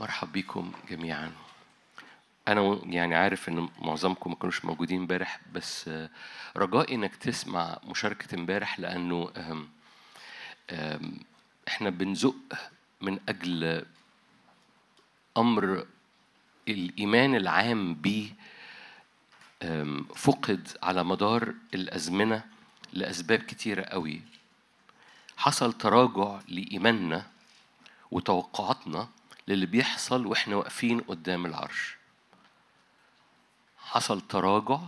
مرحب بكم جميعا انا يعني عارف ان معظمكم ما كانوش موجودين امبارح بس آه، رجائي انك تسمع مشاركه امبارح لانه احنا بنزق من اجل امر الايمان العام به فقد على مدار الازمنه لاسباب كتيره قوي حصل تراجع لايماننا وتوقعاتنا للي بيحصل واحنا واقفين قدام العرش حصل تراجع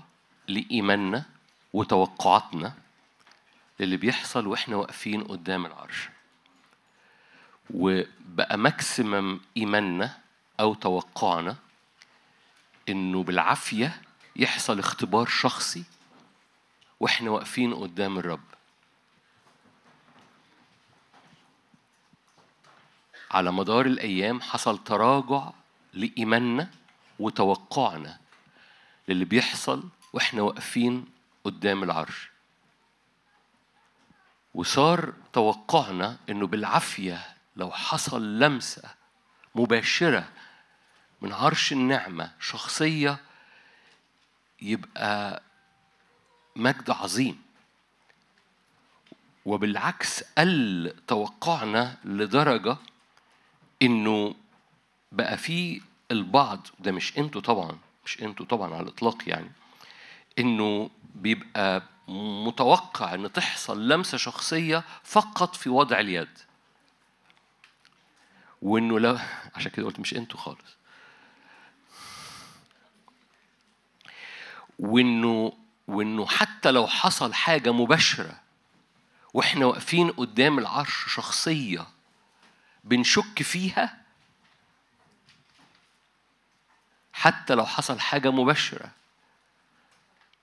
لإيماننا وتوقعاتنا للي بيحصل واحنا واقفين قدام العرش وبقى ماكسيمم إيماننا أو توقعنا إنه بالعافية يحصل اختبار شخصي واحنا واقفين قدام الرب على مدار الأيام حصل تراجع لإيماننا وتوقعنا للي بيحصل وإحنا واقفين قدام العرش وصار توقعنا إنه بالعافية لو حصل لمسة مباشرة من عرش النعمة شخصية يبقى مجد عظيم وبالعكس قل توقعنا لدرجة انه بقى في البعض ده مش انتوا طبعا مش انتوا طبعا على الاطلاق يعني انه بيبقى متوقع ان تحصل لمسه شخصيه فقط في وضع اليد وانه لا عشان كده قلت مش انتوا خالص وانه وانه حتى لو حصل حاجه مباشره واحنا واقفين قدام العرش شخصيه بنشك فيها حتى لو حصل حاجة مباشرة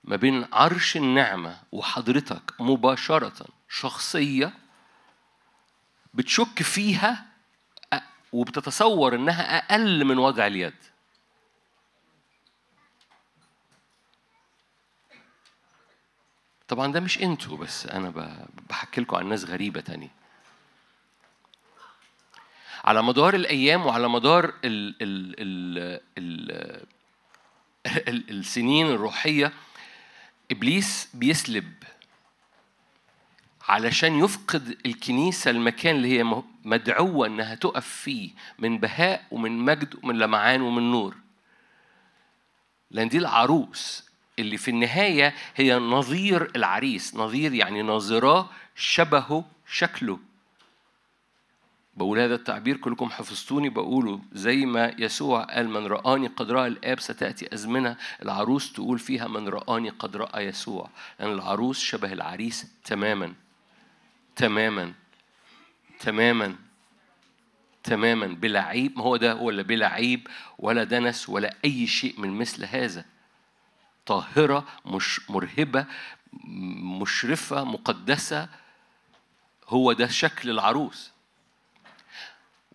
ما بين عرش النعمة وحضرتك مباشرة شخصية بتشك فيها وبتتصور إنها أقل من وضع اليد طبعا ده مش انتوا بس انا بحكي لكم عن ناس غريبه تانية على مدار الأيام وعلى مدار ال ال ال ال الـ السنين الروحية إبليس بيسلب علشان يفقد الكنيسة المكان اللي هي مدعوة إنها تقف فيه من بهاء ومن مجد ومن لمعان ومن نور لأن دي العروس اللي في النهاية هي نظير العريس نظير يعني ناظراه شبهه شكله بقول هذا التعبير كلكم حفظتوني بقوله زي ما يسوع قال من رآني قد رأى الآب ستأتي أزمنة العروس تقول فيها من رآني قد رأى يسوع لأن يعني العروس شبه العريس تماما تماما تماما تماما بلا عيب ما هو ده ولا بلا عيب ولا دنس ولا أي شيء من مثل هذا طاهرة مش مرهبة مشرفة مقدسة هو ده شكل العروس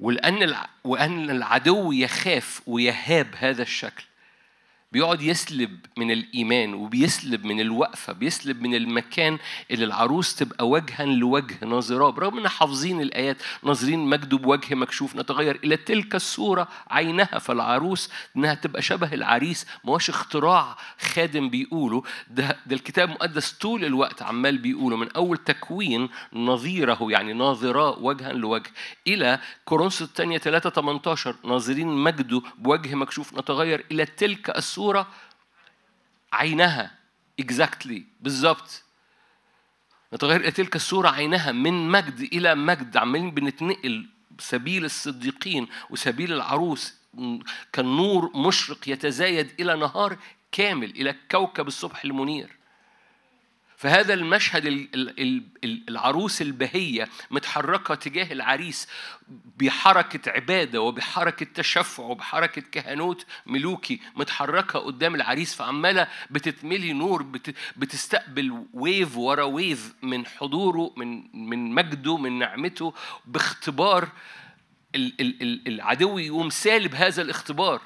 ولأن وأن العدو يخاف ويهاب هذا الشكل بيقعد يسلب من الإيمان وبيسلب من الوقفة بيسلب من المكان اللي العروس تبقى وجها لوجه ناظراه برغم إن حافظين الآيات ناظرين مجد بوجه مكشوف نتغير إلى تلك الصورة عينها فالعروس إنها تبقى شبه العريس ما هوش اختراع خادم بيقوله ده, ده الكتاب المقدس طول الوقت عمال بيقوله من أول تكوين نظيره يعني ناظراه وجها لوجه إلى كورنثوس الثانية 3 18 ناظرين مجده بوجه مكشوف نتغير إلى تلك الصورة الصورة عينها exactly بالظبط نتغير تلك الصورة عينها من مجد إلى مجد عمالين بنتنقل سبيل الصديقين وسبيل العروس كالنور مشرق يتزايد إلى نهار كامل إلى كوكب الصبح المنير فهذا المشهد العروس البهية متحركة تجاه العريس بحركة عبادة وبحركة تشفع وبحركة كهنوت ملوكي متحركة قدام العريس فعمالة بتتملي نور بتستقبل ويف ورا ويف من حضوره من من مجده من نعمته باختبار العدو يقوم سالب هذا الاختبار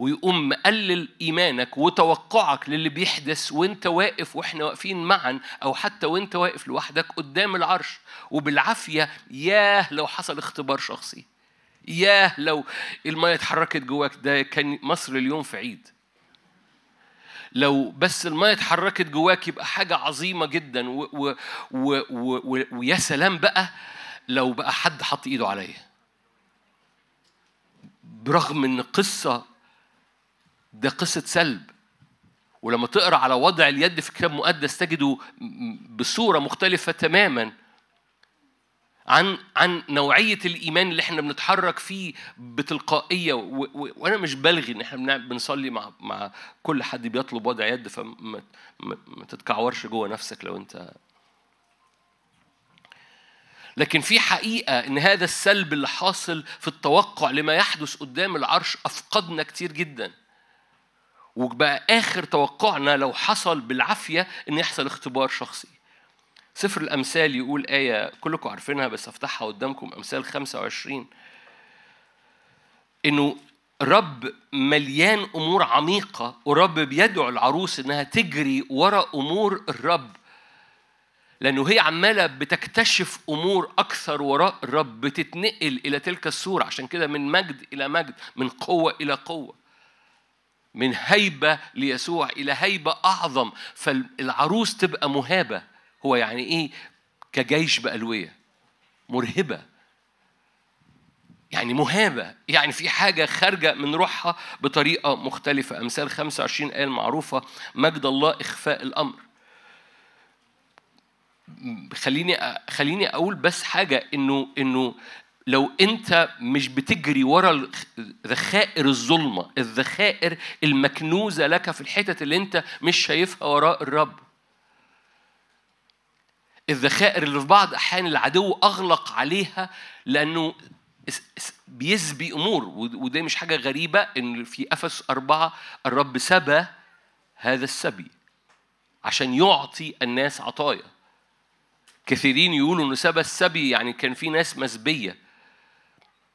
ويقوم مقلل ايمانك وتوقعك للي بيحدث وانت واقف واحنا واقفين معا او حتى وانت واقف لوحدك قدام العرش وبالعافيه ياه لو حصل اختبار شخصي ياه لو الميه اتحركت جواك ده كان مصر اليوم في عيد لو بس الميه اتحركت جواك يبقى حاجه عظيمه جدا و و و ويا سلام بقى لو بقى حد حط ايده عليا برغم ان قصه ده قصة سلب ولما تقرا على وضع اليد في الكتاب المقدس تجده بصورة مختلفة تماما عن عن نوعية الإيمان اللي احنا بنتحرك فيه بتلقائية وأنا مش بلغي إن احنا بنصلي مع مع كل حد بيطلب وضع يد فما ما تتكعورش جوه نفسك لو أنت لكن في حقيقة إن هذا السلب اللي حاصل في التوقع لما يحدث قدام العرش أفقدنا كتير جدا وبقى آخر توقعنا لو حصل بالعافية إن يحصل اختبار شخصي سفر الأمثال يقول آية كلكم عارفينها بس أفتحها قدامكم أمثال 25 إنه رب مليان أمور عميقة ورب بيدعو العروس إنها تجري ورا أمور الرب لأنه هي عمالة بتكتشف أمور أكثر وراء الرب بتتنقل إلى تلك الصورة عشان كده من مجد إلى مجد من قوة إلى قوة من هيبة ليسوع إلى هيبة أعظم فالعروس تبقى مهابة هو يعني إيه كجيش بألوية مرهبة يعني مهابة يعني في حاجة خارجة من روحها بطريقة مختلفة أمثال 25 آية المعروفة مجد الله إخفاء الأمر خليني خليني اقول بس حاجه انه انه لو انت مش بتجري ورا ذخائر الظلمه الذخائر المكنوزه لك في الحتت اللي انت مش شايفها وراء الرب الذخائر اللي في بعض احيان العدو اغلق عليها لانه بيسبي امور وده مش حاجه غريبه ان في افس اربعه الرب سبى هذا السبي عشان يعطي الناس عطايا كثيرين يقولوا انه سبى السبي يعني كان في ناس مسبيه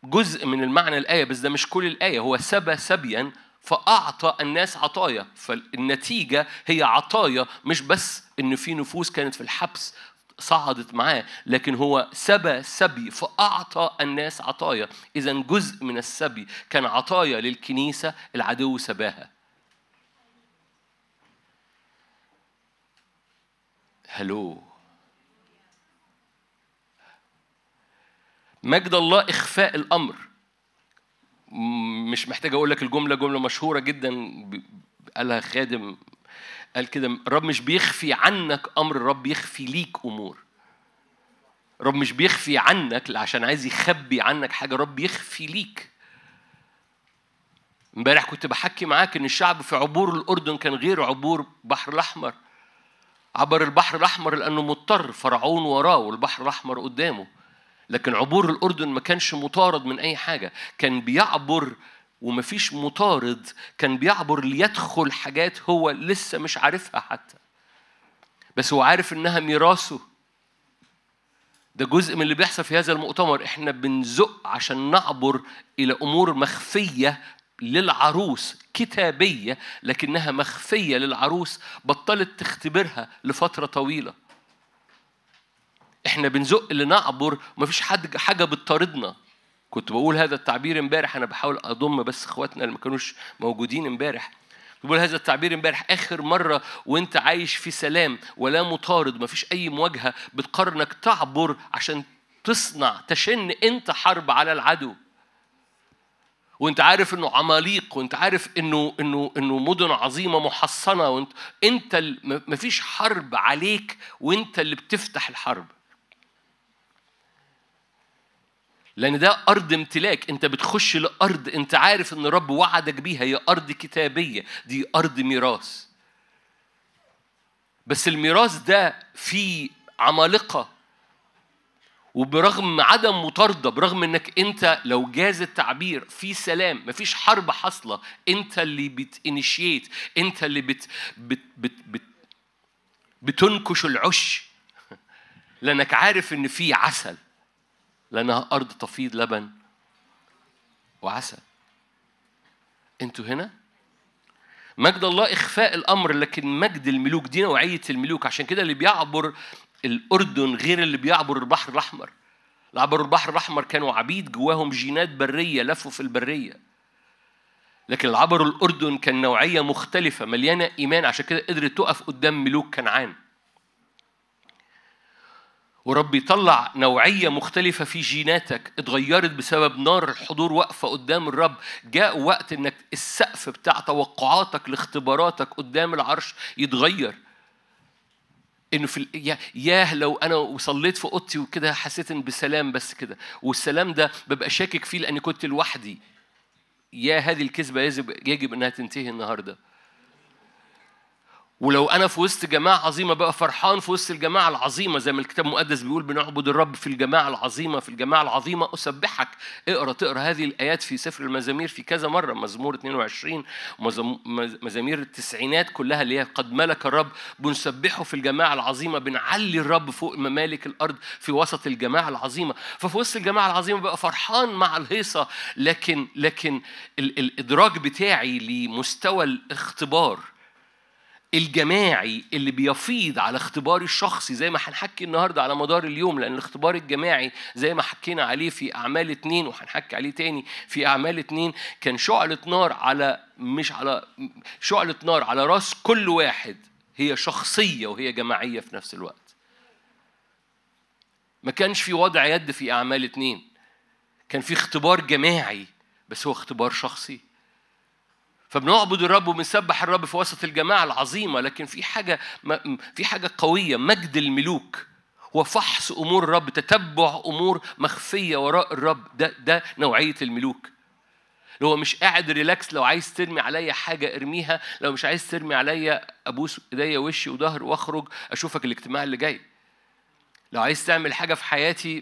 جزء من المعنى الآية بس ده مش كل الآية هو سبى سبيا فأعطى الناس عطايا فالنتيجة هي عطايا مش بس إن في نفوس كانت في الحبس صعدت معاه لكن هو سبى سبي فأعطى الناس عطايا إذا جزء من السبي كان عطايا للكنيسة العدو سباها هلو مجد الله إخفاء الأمر مش محتاج أقول لك الجملة جملة مشهورة جدا قالها خادم قال كده الرب مش بيخفي عنك أمر رب يخفي ليك أمور رب مش بيخفي عنك عشان عايز يخبي عنك حاجة رب يخفي ليك امبارح كنت بحكي معاك ان الشعب في عبور الاردن كان غير عبور البحر الاحمر عبر البحر الاحمر لانه مضطر فرعون وراه والبحر الاحمر قدامه لكن عبور الأردن ما كانش مطارد من أي حاجة كان بيعبر ومفيش مطارد كان بيعبر ليدخل حاجات هو لسه مش عارفها حتى بس هو عارف إنها ميراثه ده جزء من اللي بيحصل في هذا المؤتمر احنا بنزق عشان نعبر الى امور مخفيه للعروس كتابيه لكنها مخفيه للعروس بطلت تختبرها لفتره طويله احنا بنزق لنعبر نعبر ومفيش حد حاجه بتطاردنا كنت بقول هذا التعبير امبارح انا بحاول اضم بس اخواتنا اللي ما كانوش موجودين امبارح بقول هذا التعبير امبارح اخر مره وانت عايش في سلام ولا مطارد مفيش اي مواجهه بتقرنك تعبر عشان تصنع تشن انت حرب على العدو وانت عارف انه عماليق وانت عارف انه انه انه مدن عظيمه محصنه وانت انت مفيش حرب عليك وانت اللي بتفتح الحرب لأن ده أرض امتلاك أنت بتخش لأرض أنت عارف أن رب وعدك بيها هي أرض كتابية دي أرض ميراث بس الميراث ده فيه عمالقة وبرغم عدم مطاردة برغم انك انت لو جاز التعبير في سلام مفيش حرب حاصلة انت اللي بتنشيت انت اللي بت, بت, بت, بت بتنكش العش لانك عارف ان في عسل لأنها أرض تفيض لبن وعسل أنتوا هنا مجد الله إخفاء الأمر لكن مجد الملوك دي نوعية الملوك عشان كده اللي بيعبر الأردن غير اللي بيعبر البحر الأحمر اللي عبروا البحر الأحمر كانوا عبيد جواهم جينات برية لفوا في البرية لكن اللي عبروا الأردن كان نوعية مختلفة مليانة إيمان عشان كده قدرت تقف قدام ملوك كنعان ورب يطلع نوعية مختلفة في جيناتك اتغيرت بسبب نار الحضور واقفة قدام الرب جاء وقت انك السقف بتاع توقعاتك لاختباراتك قدام العرش يتغير انه في ال... ياه لو انا وصليت في اوضتي وكده حسيت ان بسلام بس كده والسلام ده ببقى شاكك فيه لاني كنت لوحدي يا هذه الكذبه يجب يجب انها تنتهي النهارده ولو انا في وسط جماعه عظيمه بقى فرحان في وسط الجماعه العظيمه زي ما الكتاب المقدس بيقول بنعبد الرب في الجماعه العظيمه في الجماعه العظيمه اسبحك اقرا تقرا هذه الايات في سفر المزامير في كذا مره مزمور 22 مزامير التسعينات كلها اللي هي قد ملك الرب بنسبحه في الجماعه العظيمه بنعلي الرب فوق ممالك الارض في وسط الجماعه العظيمه ففي وسط الجماعه العظيمه بقى فرحان مع الهيصه لكن لكن الادراك بتاعي لمستوى الاختبار الجماعي اللي بيفيض على اختباري الشخصي زي ما هنحكي النهارده على مدار اليوم لان الاختبار الجماعي زي ما حكينا عليه في اعمال اتنين وهنحكي عليه تاني في اعمال اتنين كان شعلة نار على مش على شعلة نار على راس كل واحد هي شخصية وهي جماعية في نفس الوقت ما كانش في وضع يد في اعمال اتنين كان في اختبار جماعي بس هو اختبار شخصي فبنعبد الرب وبنسبح الرب في وسط الجماعة العظيمة لكن في حاجة في حاجة قوية مجد الملوك وفحص أمور الرب تتبع أمور مخفية وراء الرب ده ده نوعية الملوك لو هو مش قاعد ريلاكس لو عايز ترمي عليا حاجة ارميها لو مش عايز ترمي عليا أبوس إيديا وشي وظهر وأخرج أشوفك الاجتماع اللي جاي لو عايز تعمل حاجة في حياتي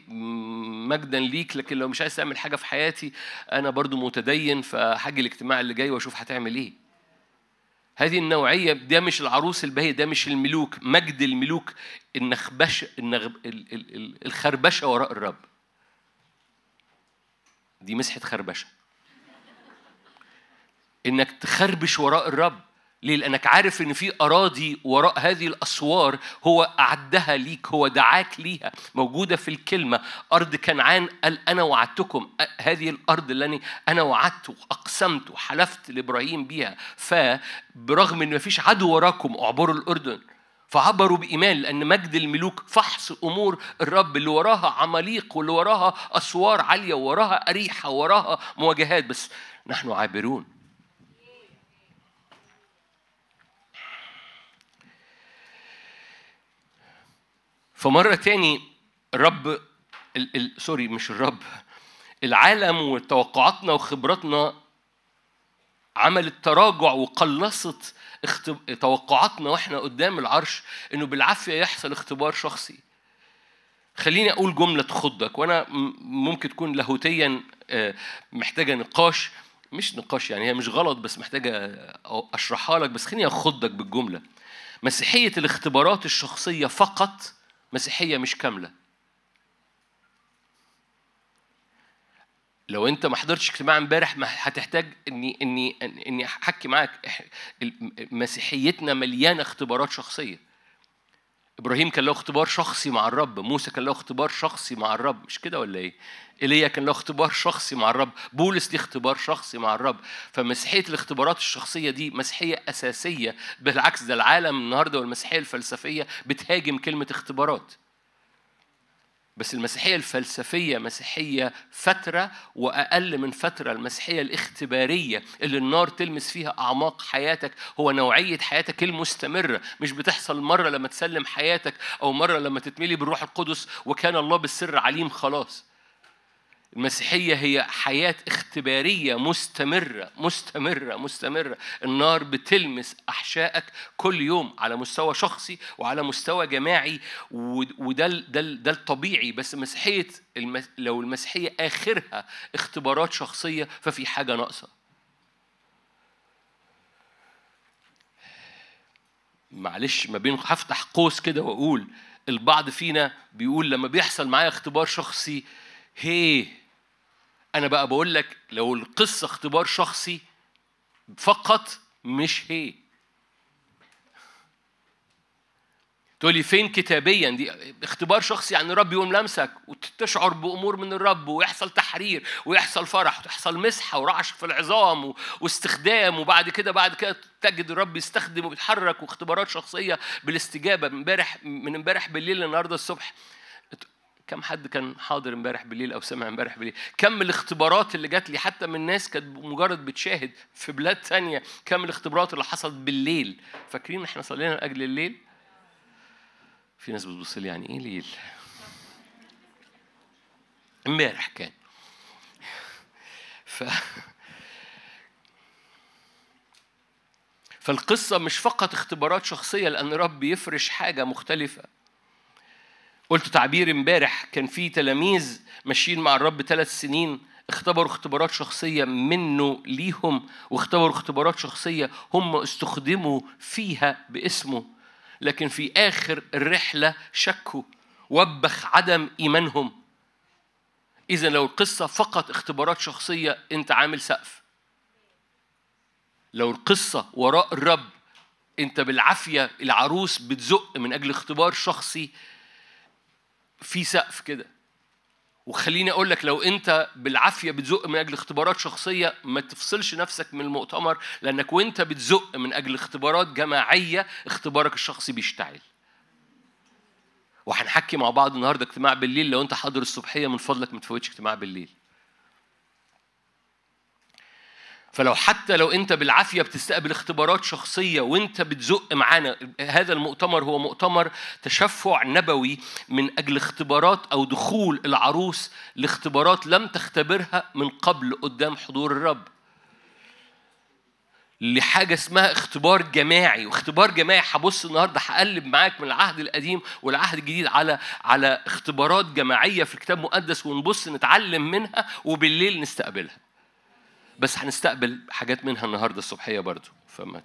مجدا ليك لكن لو مش عايز تعمل حاجة في حياتي أنا برضو متدين فهاجي الاجتماع اللي جاي وأشوف هتعمل إيه هذه النوعية ده مش العروس البهية ده مش الملوك مجد الملوك النخبشة النغب الخربشة وراء الرب دي مسحة خربشة إنك تخربش وراء الرب ليه؟ لأنك عارف إن في أراضي وراء هذه الأسوار هو أعدها ليك هو دعاك ليها موجودة في الكلمة أرض كنعان قال أنا وعدتكم هذه الأرض اللي أنا وعدت وأقسمت وحلفت لإبراهيم بيها فبرغم إن مفيش عدو وراكم اعبروا الأردن فعبروا بإيمان لأن مجد الملوك فحص أمور الرب اللي وراها عماليق واللي وراها أسوار عالية وراها أريحة وراها مواجهات بس نحن عابرون فمرة تاني الرب ال ال سوري مش الرب العالم وتوقعاتنا وخبراتنا عملت تراجع وقلصت اختب... توقعاتنا واحنا قدام العرش انه بالعافيه يحصل اختبار شخصي خليني اقول جمله تخضك وانا ممكن تكون لاهوتيا آه، محتاجه نقاش مش نقاش يعني هي مش غلط بس محتاجه اشرحها لك بس خليني اخضك بالجمله مسيحيه الاختبارات الشخصيه فقط مسيحية مش كاملة لو انت ما حضرتش اجتماع امبارح هتحتاج اني اني اني احكي معاك مسيحيتنا مليانه اختبارات شخصيه ابراهيم كان له اختبار شخصي مع الرب موسى كان له اختبار شخصي مع الرب مش كده ولا ايه ايليا كان له اختبار شخصي مع الرب بولس ليه اختبار شخصي مع الرب فمسيحيه الاختبارات الشخصيه دي مسيحيه اساسيه بالعكس ده العالم النهارده والمسيحيه الفلسفيه بتهاجم كلمه اختبارات بس المسيحية الفلسفية مسيحية فترة وأقل من فترة المسيحية الاختبارية اللي النار تلمس فيها أعماق حياتك هو نوعية حياتك المستمرة مش بتحصل مرة لما تسلم حياتك أو مرة لما تتملي بالروح القدس وكان الله بالسر عليم خلاص المسيحية هي حياة اختبارية مستمرة مستمرة مستمرة النار بتلمس أحشائك كل يوم على مستوى شخصي وعلى مستوى جماعي وده ده, ده الطبيعي بس مسيحية لو المسيحية آخرها اختبارات شخصية ففي حاجة ناقصة معلش ما بين هفتح قوس كده واقول البعض فينا بيقول لما بيحصل معايا اختبار شخصي هيه أنا بقى بقول لك لو القصة اختبار شخصي فقط مش هي تقول لي فين كتابيا دي اختبار شخصي يعني الرب يقوم لمسك وتشعر بامور من الرب ويحصل تحرير ويحصل فرح وتحصل مسحه ورعش في العظام واستخدام وبعد كده بعد كده تجد الرب يستخدم ويتحرك واختبارات شخصيه بالاستجابه امبارح من امبارح بالليل النهارده الصبح كم حد كان حاضر امبارح بالليل او سمع امبارح بالليل كم الاختبارات اللي جات لي حتى من ناس كانت مجرد بتشاهد في بلاد تانية كم الاختبارات اللي حصلت بالليل فاكرين احنا صلينا لاجل الليل في ناس بتبص لي يعني ايه ليل امبارح كان ف فالقصة مش فقط اختبارات شخصية لأن رب يفرش حاجة مختلفة قلت تعبير امبارح كان في تلاميذ ماشيين مع الرب ثلاث سنين اختبروا اختبارات شخصية منه ليهم واختبروا اختبارات شخصية هم استخدموا فيها باسمه لكن في آخر الرحلة شكوا وبخ عدم إيمانهم إذا لو القصة فقط اختبارات شخصية أنت عامل سقف لو القصة وراء الرب أنت بالعافية العروس بتزق من أجل اختبار شخصي في سقف كده وخليني اقول لك لو انت بالعافيه بتزق من اجل اختبارات شخصيه ما تفصلش نفسك من المؤتمر لانك وانت بتزق من اجل اختبارات جماعيه اختبارك الشخصي بيشتعل وهنحكي مع بعض النهارده اجتماع بالليل لو انت حاضر الصبحيه من فضلك ما تفوتش اجتماع بالليل فلو حتى لو انت بالعافيه بتستقبل اختبارات شخصيه وانت بتزق معانا هذا المؤتمر هو مؤتمر تشفع نبوي من اجل اختبارات او دخول العروس لاختبارات لم تختبرها من قبل قدام حضور الرب لحاجة اسمها اختبار جماعي واختبار جماعي هبص النهاردة هقلب معاك من العهد القديم والعهد الجديد على على اختبارات جماعية في الكتاب المقدس ونبص نتعلم منها وبالليل نستقبلها بس هنستقبل حاجات منها النهارده الصبحيه برضو فما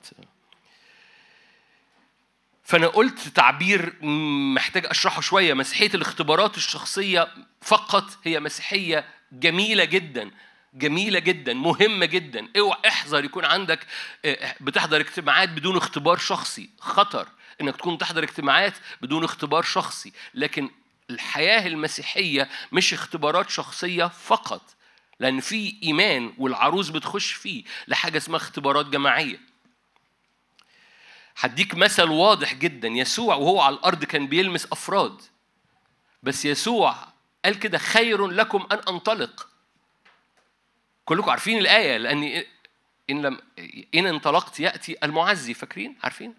فانا قلت تعبير محتاج اشرحه شويه مسيحيه الاختبارات الشخصيه فقط هي مسيحيه جميله جدا جميلة جدا مهمة جدا اوعى احذر يكون عندك آه، آه، بتحضر اجتماعات بدون اختبار شخصي خطر انك تكون تحضر اجتماعات بدون اختبار شخصي لكن الحياة المسيحية مش اختبارات شخصية فقط لأن في إيمان والعروس بتخش فيه لحاجة اسمها اختبارات جماعية هديك مثل واضح جدا يسوع وهو على الأرض كان بيلمس أفراد بس يسوع قال كده خير لكم أن أنطلق كلكم عارفين الآية لأن إن لم إن انطلقت يأتي المعزي فاكرين عارفين؟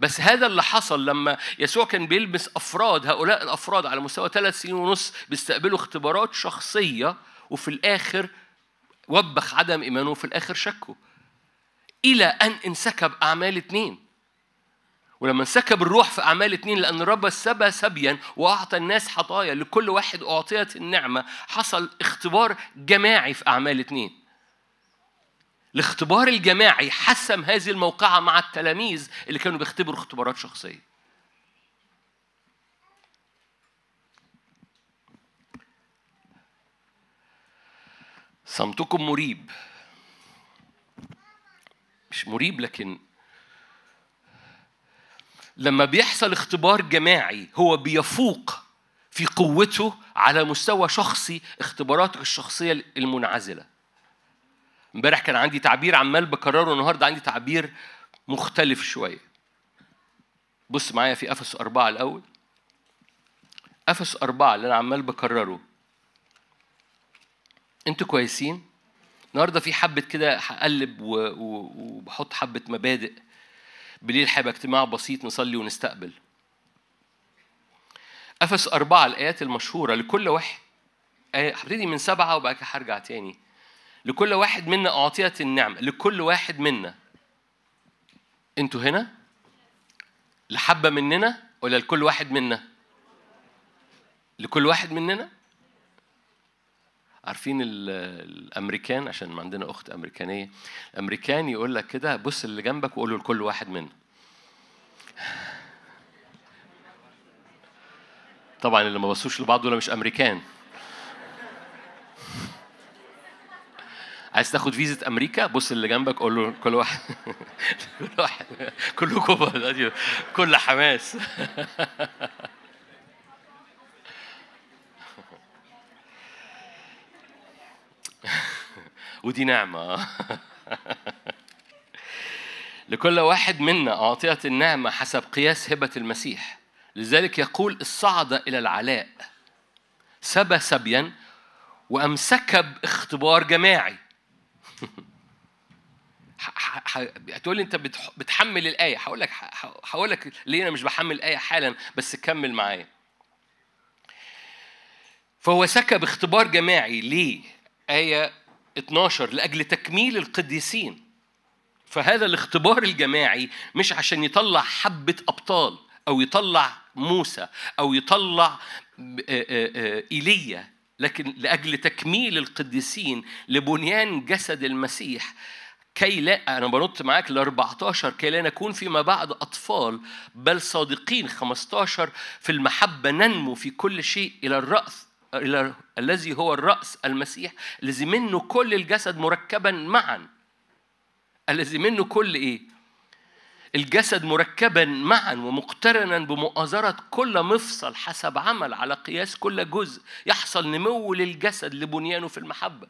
بس هذا اللي حصل لما يسوع كان بيلمس أفراد هؤلاء الأفراد على مستوى ثلاث سنين ونص بيستقبلوا اختبارات شخصية وفي الآخر وبخ عدم إيمانه وفي الآخر شكه إلى أن انسكب أعمال اتنين ولما انسكب الروح في أعمال اتنين لأن الرب سبى سبيا وأعطى الناس حطايا لكل واحد أعطيت النعمة حصل اختبار جماعي في أعمال اتنين الاختبار الجماعي حسم هذه الموقعة مع التلاميذ اللي كانوا بيختبروا اختبارات شخصية صمتكم مريب مش مريب لكن لما بيحصل اختبار جماعي هو بيفوق في قوته على مستوى شخصي اختباراتك الشخصية المنعزلة امبارح كان عندي تعبير عمال بكرره النهارده عندي تعبير مختلف شوية بص معايا في أفس أربعة الأول أفس أربعة اللي أنا عمال بكرره انتوا كويسين النهارده في حبه كده هقلب وبحط حبه مبادئ بالليل هيبقى اجتماع بسيط نصلي ونستقبل قفص أربعة الآيات المشهورة لكل واحد آية، هبتدي من سبعة وبعد كده هرجع تاني لكل واحد منا أعطيت النعمة لكل واحد منا أنتوا هنا لحبة مننا ولا لكل واحد منا لكل واحد مننا عارفين الامريكان عشان ما عندنا اخت امريكانيه الامريكان يقول لك كده بص اللي جنبك وقول له لكل واحد منه طبعا اللي ما بصوش لبعض دول مش امريكان عايز تاخد فيزة امريكا بص اللي جنبك قول له كل واحد كل واحد كلكم كل حماس ودي نعمة لكل واحد منا أعطيت النعمة حسب قياس هبة المسيح لذلك يقول الصعد إلى العلاء سبى سبيا وأمسك باختبار جماعي هتقول لي انت بتحمل الايه هقول لك هقول لك ليه انا مش بحمل الايه حالا بس كمل معايا فهو سكب اختبار جماعي ليه آية 12 لأجل تكميل القديسين فهذا الاختبار الجماعي مش عشان يطلع حبة أبطال أو يطلع موسى أو يطلع آه، آه، آه، إيليا لكن لأجل تكميل القديسين لبنيان جسد المسيح كي لا أنا بنط معاك ل 14 كي لا نكون فيما بعد أطفال بل صادقين 15 في المحبة ننمو في كل شيء إلى الرأس إلى الذي هو الرأس المسيح الذي منه كل الجسد مركبا معا الذي منه كل إيه؟ الجسد مركبا معا ومقترنا بمؤازرة كل مفصل حسب عمل على قياس كل جزء يحصل نمو للجسد لبنيانه في المحبة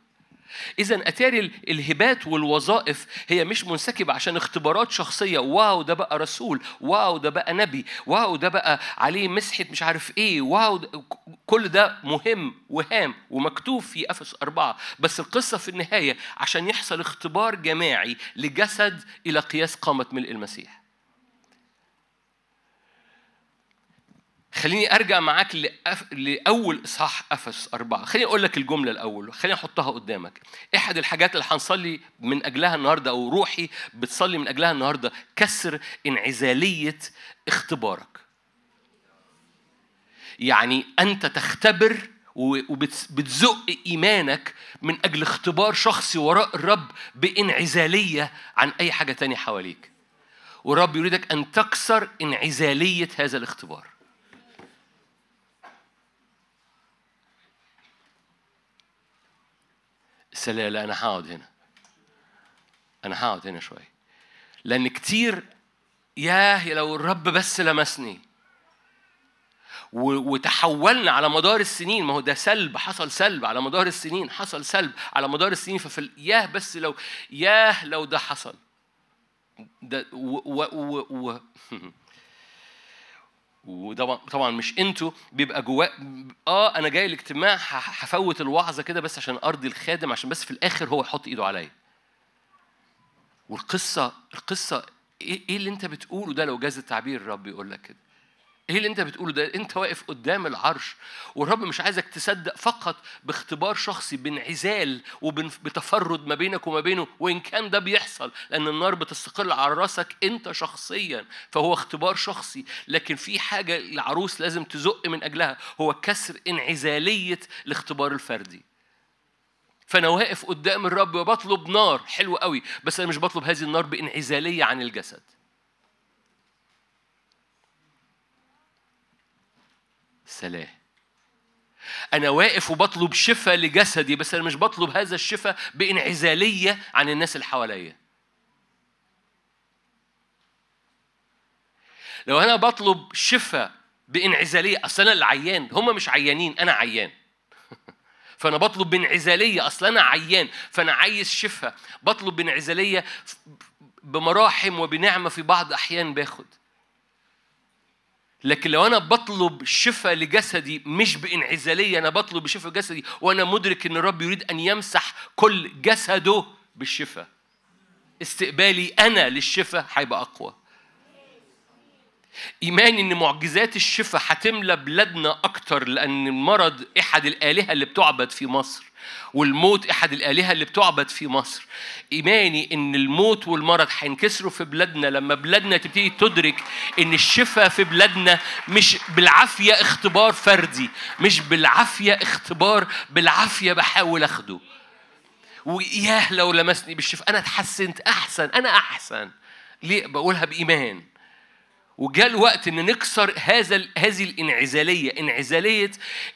إذا أتاري الهبات والوظائف هي مش منسكبة عشان اختبارات شخصية واو ده بقى رسول واو ده بقى نبي واو ده بقى عليه مسحة مش عارف إيه واو ده كل ده مهم وهام ومكتوب في أفس أربعة بس القصة في النهاية عشان يحصل اختبار جماعي لجسد إلى قياس قامة ملء المسيح خليني ارجع معاك لاول اصحاح افس اربعه، خليني اقول لك الجمله الاول، خليني احطها قدامك. احد الحاجات اللي هنصلي من اجلها النهارده او روحي بتصلي من اجلها النهارده كسر انعزاليه اختبارك. يعني انت تختبر وبتزق ايمانك من اجل اختبار شخصي وراء الرب بانعزاليه عن اي حاجه تانية حواليك. والرب يريدك ان تكسر انعزاليه هذا الاختبار. سلالة لا أنا هقعد هنا أنا هقعد هنا شوية لأن كتير ياه لو الرب بس لمسني وتحولنا على مدار السنين ما هو ده سلب حصل سلب على مدار السنين حصل سلب على مدار السنين ففي ياه بس لو ياه لو ده حصل ده و, و, و, و وطبعا مش انتوا بيبقى جواه اه انا جاي الاجتماع هفوت الوعظه كده بس عشان ارضي الخادم عشان بس في الاخر هو يحط ايده عليا والقصه القصه ايه, إيه اللي انت بتقوله ده لو جاز التعبير الرب يقول لك كده ايه اللي انت بتقوله ده انت واقف قدام العرش والرب مش عايزك تصدق فقط باختبار شخصي بانعزال وبتفرد ما بينك وما بينه وان كان ده بيحصل لان النار بتستقل على راسك انت شخصيا فهو اختبار شخصي لكن في حاجه العروس لازم تزق من اجلها هو كسر انعزاليه الاختبار الفردي فانا واقف قدام الرب وبطلب نار حلو قوي بس انا مش بطلب هذه النار بانعزاليه عن الجسد سلام أنا واقف وبطلب شفاء لجسدي بس أنا مش بطلب هذا الشفاء بانعزالية عن الناس اللي حواليا لو أنا بطلب شفاء بانعزالية أصل أنا اللي عيان هم مش عيانين أنا عيان فأنا بطلب بانعزالية أصل أنا عيان فأنا عايز شفاء بطلب بانعزالية بمراحم وبنعمة في بعض أحيان باخد لكن لو انا بطلب شفاء لجسدي مش بانعزاليه انا بطلب شفاء جسدي وانا مدرك ان الرب يريد ان يمسح كل جسده بالشفاء استقبالي انا للشفاء هيبقى اقوى إيماني إن معجزات الشفاء هتملى بلادنا أكتر لأن المرض أحد الآلهة اللي بتعبد في مصر والموت أحد الآلهة اللي بتعبد في مصر إيماني إن الموت والمرض هينكسروا في بلادنا لما بلادنا تبتدي تدرك إن الشفاء في بلادنا مش بالعافية اختبار فردي مش بالعافية اختبار بالعافية بحاول أخده وياه لو لمسني بالشفاء أنا اتحسنت أحسن أنا أحسن ليه بقولها بإيمان وجاء الوقت ان نكسر هذا هذه الانعزاليه انعزاليه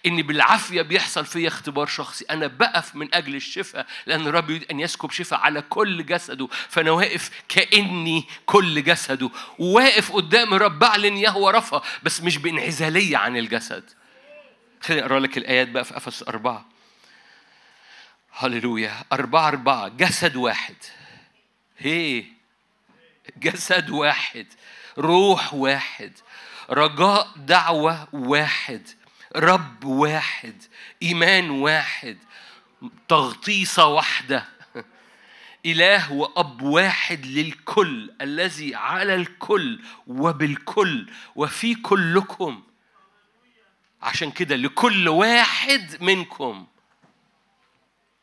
ان بالعافيه بيحصل فيا اختبار شخصي انا بقف من اجل الشفاء لان الرب يريد ان يسكب شفاء على كل جسده فانا واقف كاني كل جسده وواقف قدام الرب بعلن يهوى رفا بس مش بانعزاليه عن الجسد خليني اقرا لك الايات بقى في افس اربعه هللويا أربعة أربعة جسد واحد هي جسد واحد روح واحد رجاء دعوة واحد رب واحد إيمان واحد تغطيصة واحدة إله وأب واحد للكل الذي على الكل وبالكل وفي كلكم عشان كده لكل واحد منكم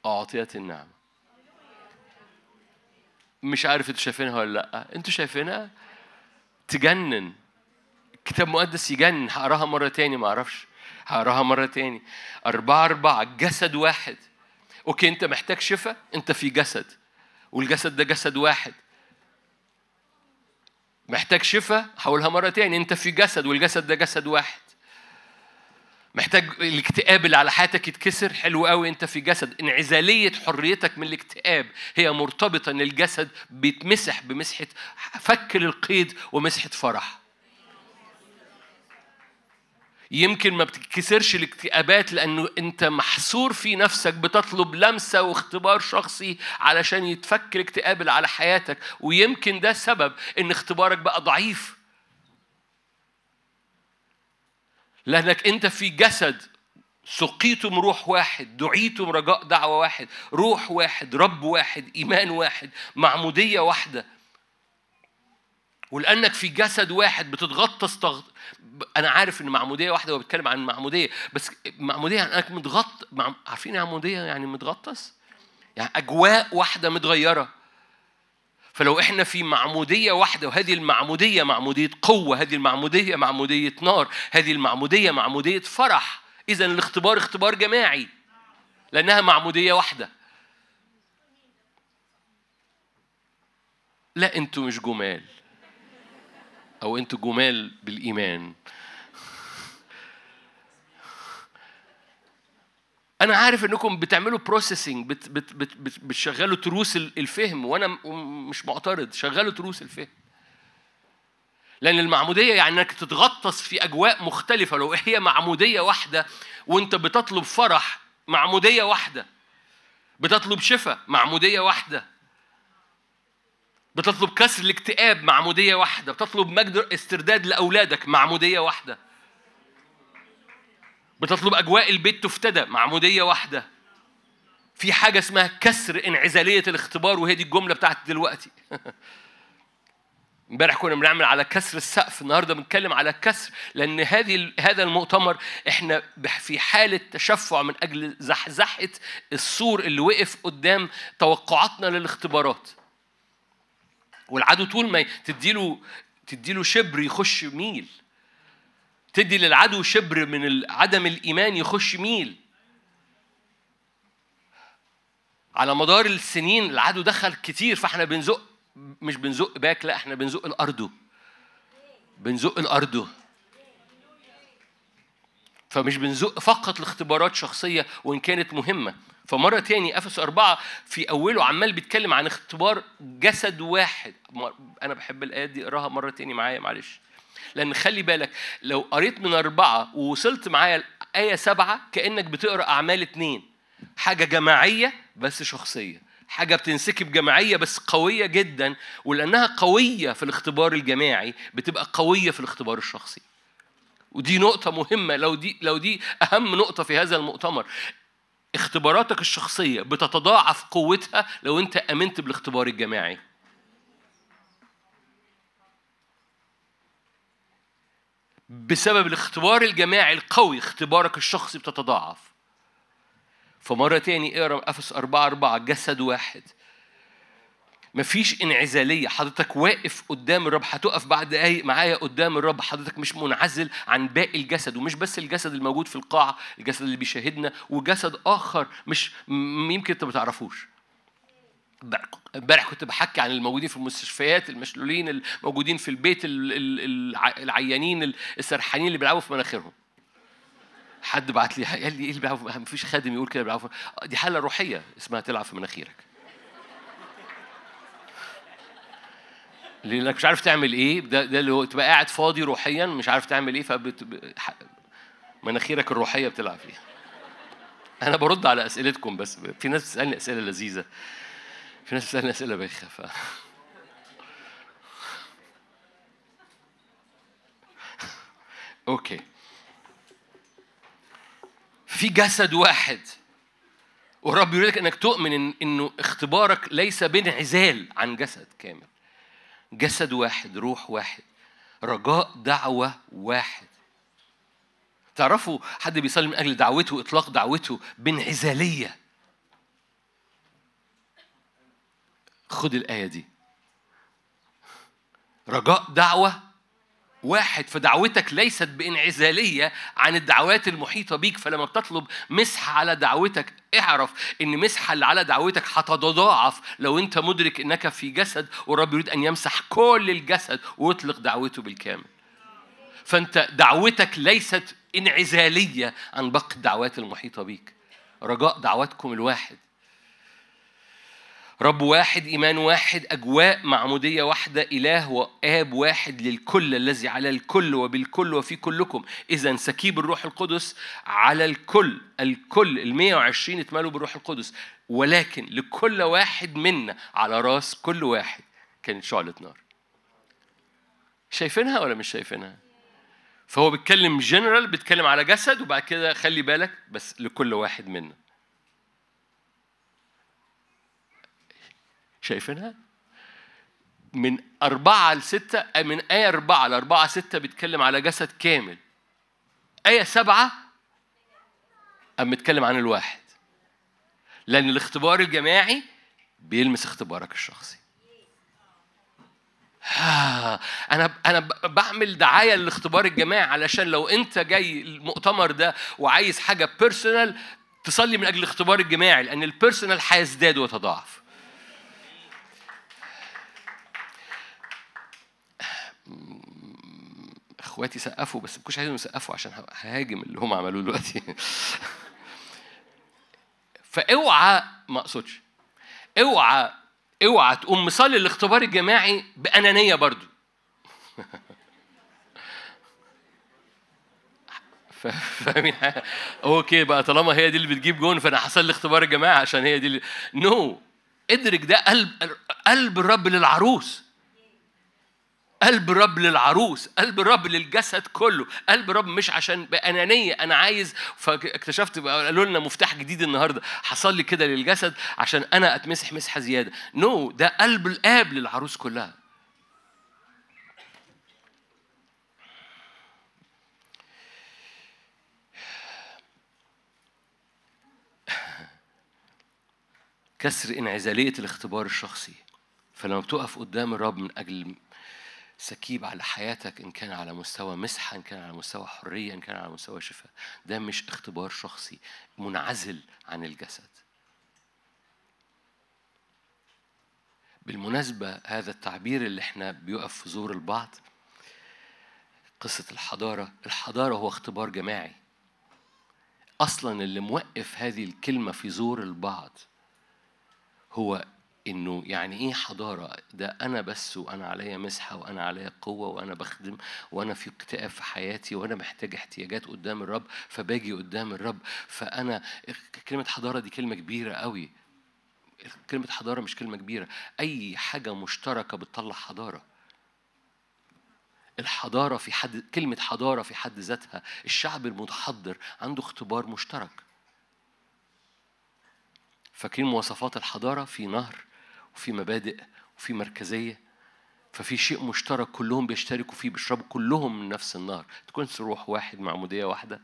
أعطيت النعمة مش عارف انتوا شايفينها ولا لأ انتوا شايفينها تجنن كتاب مقدس يجنن هقراها مرة تاني ما أعرفش هقراها مرة تاني أربعة أربعة جسد واحد أوكي أنت محتاج شفاء أنت في جسد والجسد ده جسد واحد محتاج شفاء هقولها مرة تاني أنت في جسد والجسد ده جسد واحد محتاج الاكتئاب اللي على حياتك يتكسر حلو قوي انت في جسد انعزاليه حريتك من الاكتئاب هي مرتبطه ان الجسد بيتمسح بمسحه فك للقيد ومسحه فرح يمكن ما بتتكسرش الاكتئابات لانه انت محصور في نفسك بتطلب لمسه واختبار شخصي علشان يتفك الاكتئاب اللي على حياتك ويمكن ده سبب ان اختبارك بقى ضعيف لأنك أنت في جسد سقيتم روح واحد دعيتم رجاء دعوة واحد روح واحد رب واحد إيمان واحد معمودية واحدة ولأنك في جسد واحد بتتغطى تغط... أنا عارف إن معمودية واحدة هو بيتكلم عن معمودية بس معمودية يعني أنك متغط عارفين معمودية يعني متغطس؟ يعني أجواء واحدة متغيرة فلو احنا في معموديه واحده وهذه المعموديه معموديه قوه هذه المعموديه معموديه نار هذه المعموديه معموديه فرح اذا الاختبار اختبار جماعي لانها معموديه واحده لا انتوا مش جمال او انتوا جمال بالايمان انا عارف انكم بتعملوا بروسيسنج بت بت بت بت بتشغلوا تروس الفهم وانا مش معترض شغلوا تروس الفهم لان المعموديه يعني انك تتغطس في اجواء مختلفه لو هي معموديه واحده وانت بتطلب فرح معموديه واحده بتطلب شفاء معموديه واحده بتطلب كسر الاكتئاب معموديه واحده بتطلب مجد استرداد لاولادك معموديه واحده بتطلب أجواء البيت تفتدى معمودية واحدة في حاجة اسمها كسر انعزالية الاختبار وهي دي الجملة بتاعت دلوقتي امبارح كنا بنعمل على كسر السقف النهارده بنتكلم على كسر لان هذه هذا المؤتمر احنا في حاله تشفع من اجل زحزحه السور اللي وقف قدام توقعاتنا للاختبارات والعدو طول ما تديله تديله شبر يخش ميل تدي للعدو شبر من عدم الإيمان يخش ميل على مدار السنين العدو دخل كتير فاحنا بنزق مش بنزق باك لا احنا بنزق الأرضه بنزق الأرضه فمش بنزق فقط لاختبارات شخصية وإن كانت مهمة فمرة تاني أفس أربعة في أوله عمال بيتكلم عن اختبار جسد واحد أنا بحب الآيات دي اقراها مرة تاني معايا معلش لأن خلي بالك لو قريت من أربعة ووصلت معايا آية سبعة كأنك بتقرأ أعمال اتنين حاجة جماعية بس شخصية حاجة بتنسكب جماعية بس قوية جدا ولأنها قوية في الاختبار الجماعي بتبقى قوية في الاختبار الشخصي ودي نقطة مهمة لو دي لو دي أهم نقطة في هذا المؤتمر اختباراتك الشخصية بتتضاعف قوتها لو أنت آمنت بالاختبار الجماعي بسبب الاختبار الجماعي القوي اختبارك الشخصي بتتضاعف فمرة تاني اقرا قفص أربعة أربعة جسد واحد مفيش انعزالية حضرتك واقف قدام الرب هتقف بعد دقايق معايا قدام الرب حضرتك مش منعزل عن باقي الجسد ومش بس الجسد الموجود في القاعة الجسد اللي بيشاهدنا وجسد آخر مش يمكن أنت ما تعرفوش امبارح كنت بحكي عن الموجودين في المستشفيات المشلولين الموجودين في البيت العيانين السرحانين اللي بيلعبوا في مناخيرهم حد بعت لي قال لي ايه اللي بيلعبوا مفيش خادم يقول كده بيلعبوا دي حاله روحيه اسمها تلعب في مناخيرك لانك مش عارف تعمل ايه ده ده اللي تبقى قاعد فاضي روحيا مش عارف تعمل ايه فبت مناخيرك الروحيه بتلعب فيها انا برد على اسئلتكم بس في ناس بتسالني اسئله لذيذه في ناس بتسألني أسئلة بايخة أوكي في جسد واحد والرب يريدك انك تؤمن إن انه اختبارك ليس بانعزال عن جسد كامل جسد واحد روح واحد رجاء دعوة واحد تعرفوا حد بيصلي من أجل دعوته وإطلاق دعوته بانعزالية خد الآية دي رجاء دعوة واحد فدعوتك ليست بانعزالية عن الدعوات المحيطة بيك فلما بتطلب مسح على دعوتك اعرف ان مسحة اللي على دعوتك هتتضاعف لو انت مدرك انك في جسد والرب يريد ان يمسح كل الجسد ويطلق دعوته بالكامل فانت دعوتك ليست انعزالية عن باقي الدعوات المحيطة بيك رجاء دعواتكم الواحد رب واحد إيمان واحد أجواء معمودية واحدة إله وآب واحد للكل الذي على الكل وبالكل وفي كلكم إذا سكيب الروح القدس على الكل الكل ال 120 اتملوا بالروح القدس ولكن لكل واحد منا على راس كل واحد كانت شعلة نار شايفينها ولا مش شايفينها فهو بيتكلم جنرال بيتكلم على جسد وبعد كده خلي بالك بس لكل واحد منا شايفينها؟ من أربعة لستة آه، من آية أربعة لأربعة ستة بيتكلم على جسد كامل آية سبعة أم بيتكلم عن الواحد لأن الاختبار الجماعي بيلمس اختبارك الشخصي أنا أنا بعمل دعاية للاختبار الجماعي علشان لو أنت جاي المؤتمر ده وعايز حاجة بيرسونال تصلي من أجل الاختبار الجماعي لأن البيرسونال هيزداد ويتضاعف اخواتي سقفوا بس ما كنتش عايزهم يسقفوا عشان ههاجم اللي هم عملوه دلوقتي فاوعى ما اقصدش اوعى اوعى تقوم مصلي الاختبار الجماعي بانانيه برضو فاهمين اوكي بقى طالما هي دي اللي بتجيب جون فانا حصل الاختبار اختبار عشان هي دي اللي نو no. ادرك ده قلب قلب الرب للعروس قلب رب للعروس قلب رب للجسد كله قلب رب مش عشان بأنانية أنا عايز فاكتشفت قالوا لنا مفتاح جديد النهاردة حصل لي كده للجسد عشان أنا أتمسح مسحة زيادة نو no, ده قلب الآب للعروس كلها كسر انعزالية الاختبار الشخصي فلما بتقف قدام الرب من أجل سكيب على حياتك إن كان على مستوى مسحة إن كان على مستوى حرية إن كان على مستوى شفاء ده مش اختبار شخصي منعزل عن الجسد بالمناسبة هذا التعبير اللي احنا بيقف في زور البعض قصة الحضارة الحضارة هو اختبار جماعي أصلا اللي موقف هذه الكلمة في زور البعض هو انه يعني ايه حضاره ده انا بس وانا عليا مسحه وانا عليا قوه وانا بخدم وانا في اكتئاب في حياتي وانا محتاج احتياجات قدام الرب فباجي قدام الرب فانا كلمه حضاره دي كلمه كبيره قوي كلمه حضاره مش كلمه كبيره اي حاجه مشتركه بتطلع حضاره الحضاره في حد كلمه حضاره في حد ذاتها الشعب المتحضر عنده اختبار مشترك فاكرين مواصفات الحضاره في نهر وفي مبادئ وفي مركزية ففي شيء مشترك كلهم بيشتركوا فيه بيشربوا كلهم من نفس النهر تكون روح واحد معمودية واحدة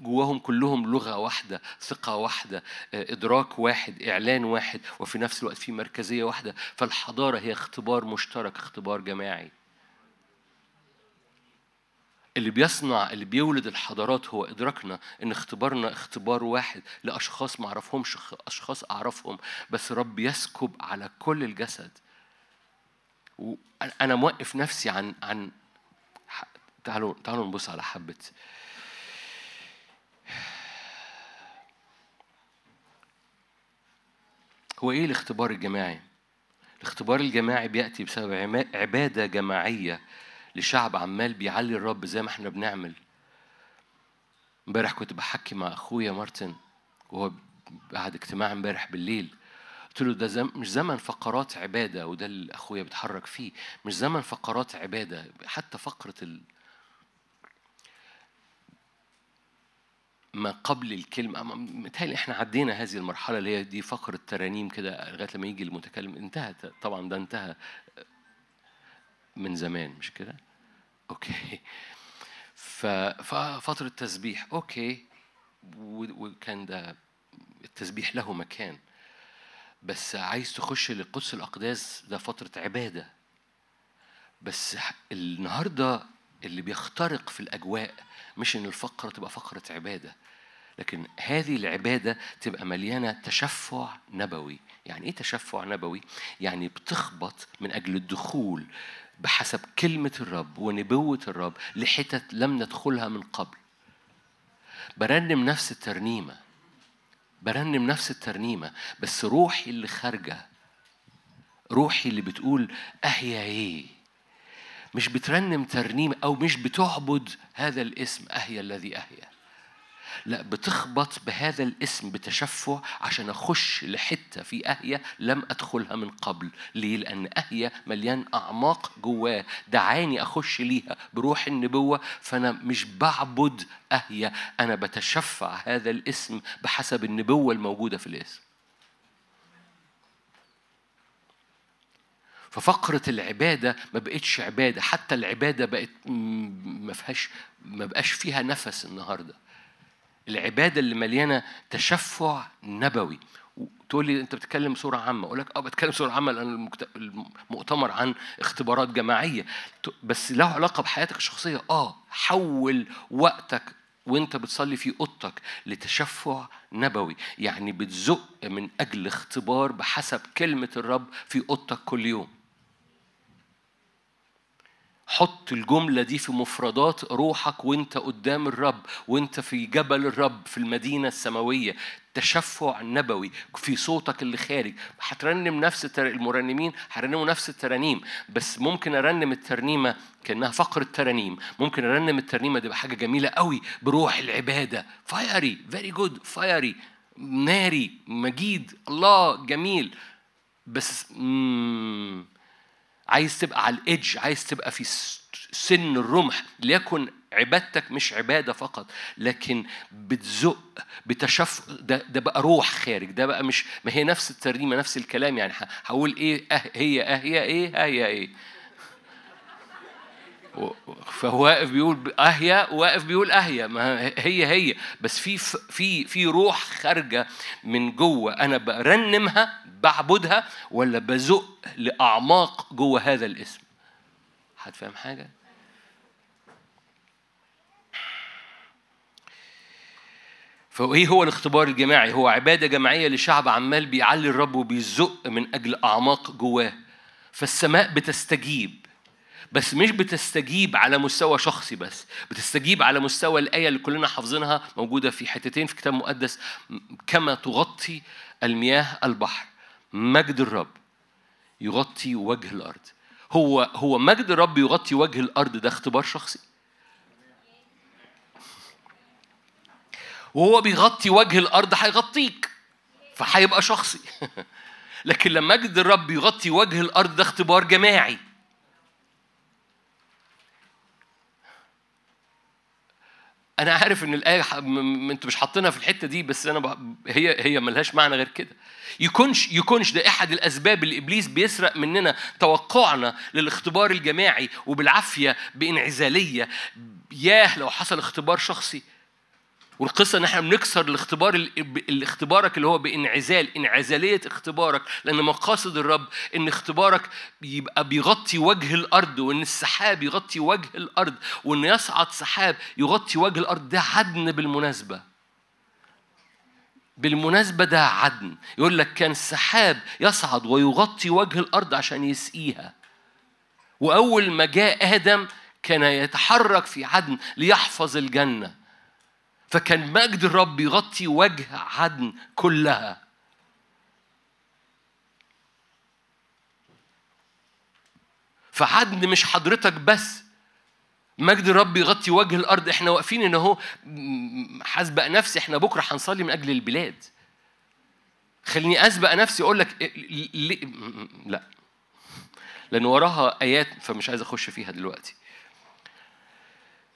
جواهم كلهم لغة واحدة ثقة واحدة آه، إدراك واحد إعلان واحد وفي نفس الوقت في مركزية واحدة فالحضارة هي اختبار مشترك اختبار جماعي اللي بيصنع اللي بيولد الحضارات هو ادراكنا ان اختبارنا اختبار واحد لاشخاص ما اعرفهمش اشخاص اعرفهم بس رب يسكب على كل الجسد وانا موقف نفسي عن عن تعالوا تعالوا نبص على حبه هو ايه الاختبار الجماعي الاختبار الجماعي بياتي بسبب عباده جماعيه لشعب عمال بيعلي الرب زي ما احنا بنعمل امبارح كنت بحكي مع اخويا مارتن وهو بعد اجتماع امبارح بالليل قلت له ده زم... مش زمن فقرات عباده وده اللي اخويا بيتحرك فيه مش زمن فقرات عباده حتى فقره ال... ما قبل الكلمة متهيألي احنا عدينا هذه المرحلة اللي هي دي فقرة ترانيم كده لغاية لما يجي المتكلم انتهت طبعا ده انتهى من زمان مش كده؟ اوكي ففترة تسبيح اوكي وكان ده التسبيح له مكان بس عايز تخش لقدس الأقداس ده فترة عبادة بس النهاردة اللي بيخترق في الأجواء مش إن الفقرة تبقى فقرة عبادة لكن هذه العبادة تبقى مليانة تشفع نبوي يعني إيه تشفع نبوي؟ يعني بتخبط من أجل الدخول بحسب كلمة الرب ونبوة الرب لحتت لم ندخلها من قبل برنم نفس الترنيمة برنم نفس الترنيمة بس روحي اللي خارجة روحي اللي بتقول أهيا إيه مش بترنم ترنيمة أو مش بتعبد هذا الاسم أهيا الذي أهيا لا بتخبط بهذا الاسم بتشفع عشان اخش لحته في اهيا لم ادخلها من قبل ليه لان اهيا مليان اعماق جواه دعاني اخش ليها بروح النبوه فانا مش بعبد اهيا انا بتشفع هذا الاسم بحسب النبوه الموجوده في الاسم ففقرة العبادة ما بقتش عبادة حتى العبادة بقت ما فيهاش ما بقاش فيها نفس النهارده العبادة اللي مليانة تشفع نبوي تقول لي انت بتتكلم بصوره عامه اقول لك اه بتكلم بصوره عامه لان المؤتمر عن اختبارات جماعيه بس له علاقه بحياتك الشخصيه اه حول وقتك وانت بتصلي في اوضتك لتشفع نبوي يعني بتزق من اجل اختبار بحسب كلمه الرب في اوضتك كل يوم حط الجملة دي في مفردات روحك وانت قدام الرب وانت في جبل الرب في المدينة السماوية تشفع نبوي في صوتك اللي خارج هترنم نفس المرنمين هرنموا نفس الترانيم بس ممكن ارنم الترنيمه كانها فقر الترانيم ممكن ارنم الترنيمه دي بحاجه جميله قوي بروح العباده فايري فيري جود فايري ناري مجيد الله جميل بس مم. عايز تبقى على الإج عايز تبقى في سن الرمح ليكن عبادتك مش عبادة فقط لكن بتزق بتشف ده, ده بقى روح خارج ده بقى مش ما هي نفس الترنيمة نفس الكلام يعني هقول إيه أه هي أه هي إيه أه هي إيه فهو أه، واقف بيقول اهيا واقف بيقول اهيا ما هي هي بس في في في روح خارجه من جوه انا برنمها بعبدها ولا بزق لأعماق جوه هذا الاسم هتفهم حاجة؟ فايه هو الاختبار الجماعي؟ هو عباده جماعيه لشعب عمال بيعلي الرب وبيزق من اجل اعماق جواه. فالسماء بتستجيب بس مش بتستجيب على مستوى شخصي بس بتستجيب على مستوى الآية اللي كلنا حافظينها موجودة في حتتين في كتاب مقدس كما تغطي المياه البحر مجد الرب يغطي وجه الارض هو هو مجد الرب يغطي وجه الارض ده اختبار شخصي وهو بيغطي وجه الارض هيغطيك فهيبقى شخصي لكن لما مجد الرب يغطي وجه الارض ده اختبار جماعي انا عارف ان الايه انتوا مش حاطينها في الحته دي بس انا ب... هي هي ملهاش معنى غير كده يكونش يكونش ده احد الاسباب اللي ابليس بيسرق مننا توقعنا للاختبار الجماعي وبالعافيه بانعزاليه ياه لو حصل اختبار شخصي والقصه ان احنا بنكسر الاختبار الاختبارك اللي هو بانعزال انعزاليه اختبارك لان مقاصد الرب ان اختبارك يبقى بيغطي وجه الارض وان السحاب يغطي وجه الارض وان يصعد سحاب يغطي وجه الارض ده عدن بالمناسبه بالمناسبة ده عدن يقول لك كان السحاب يصعد ويغطي وجه الأرض عشان يسقيها وأول ما جاء آدم كان يتحرك في عدن ليحفظ الجنة فكان مجد الرب يغطي وجه عدن كلها فعدن مش حضرتك بس مجد الرب يغطي وجه الارض احنا واقفين ان هو حسبق نفسي احنا بكره هنصلي من اجل البلاد خليني اسبق نفسي اقول لك لا لان وراها ايات فمش عايز اخش فيها دلوقتي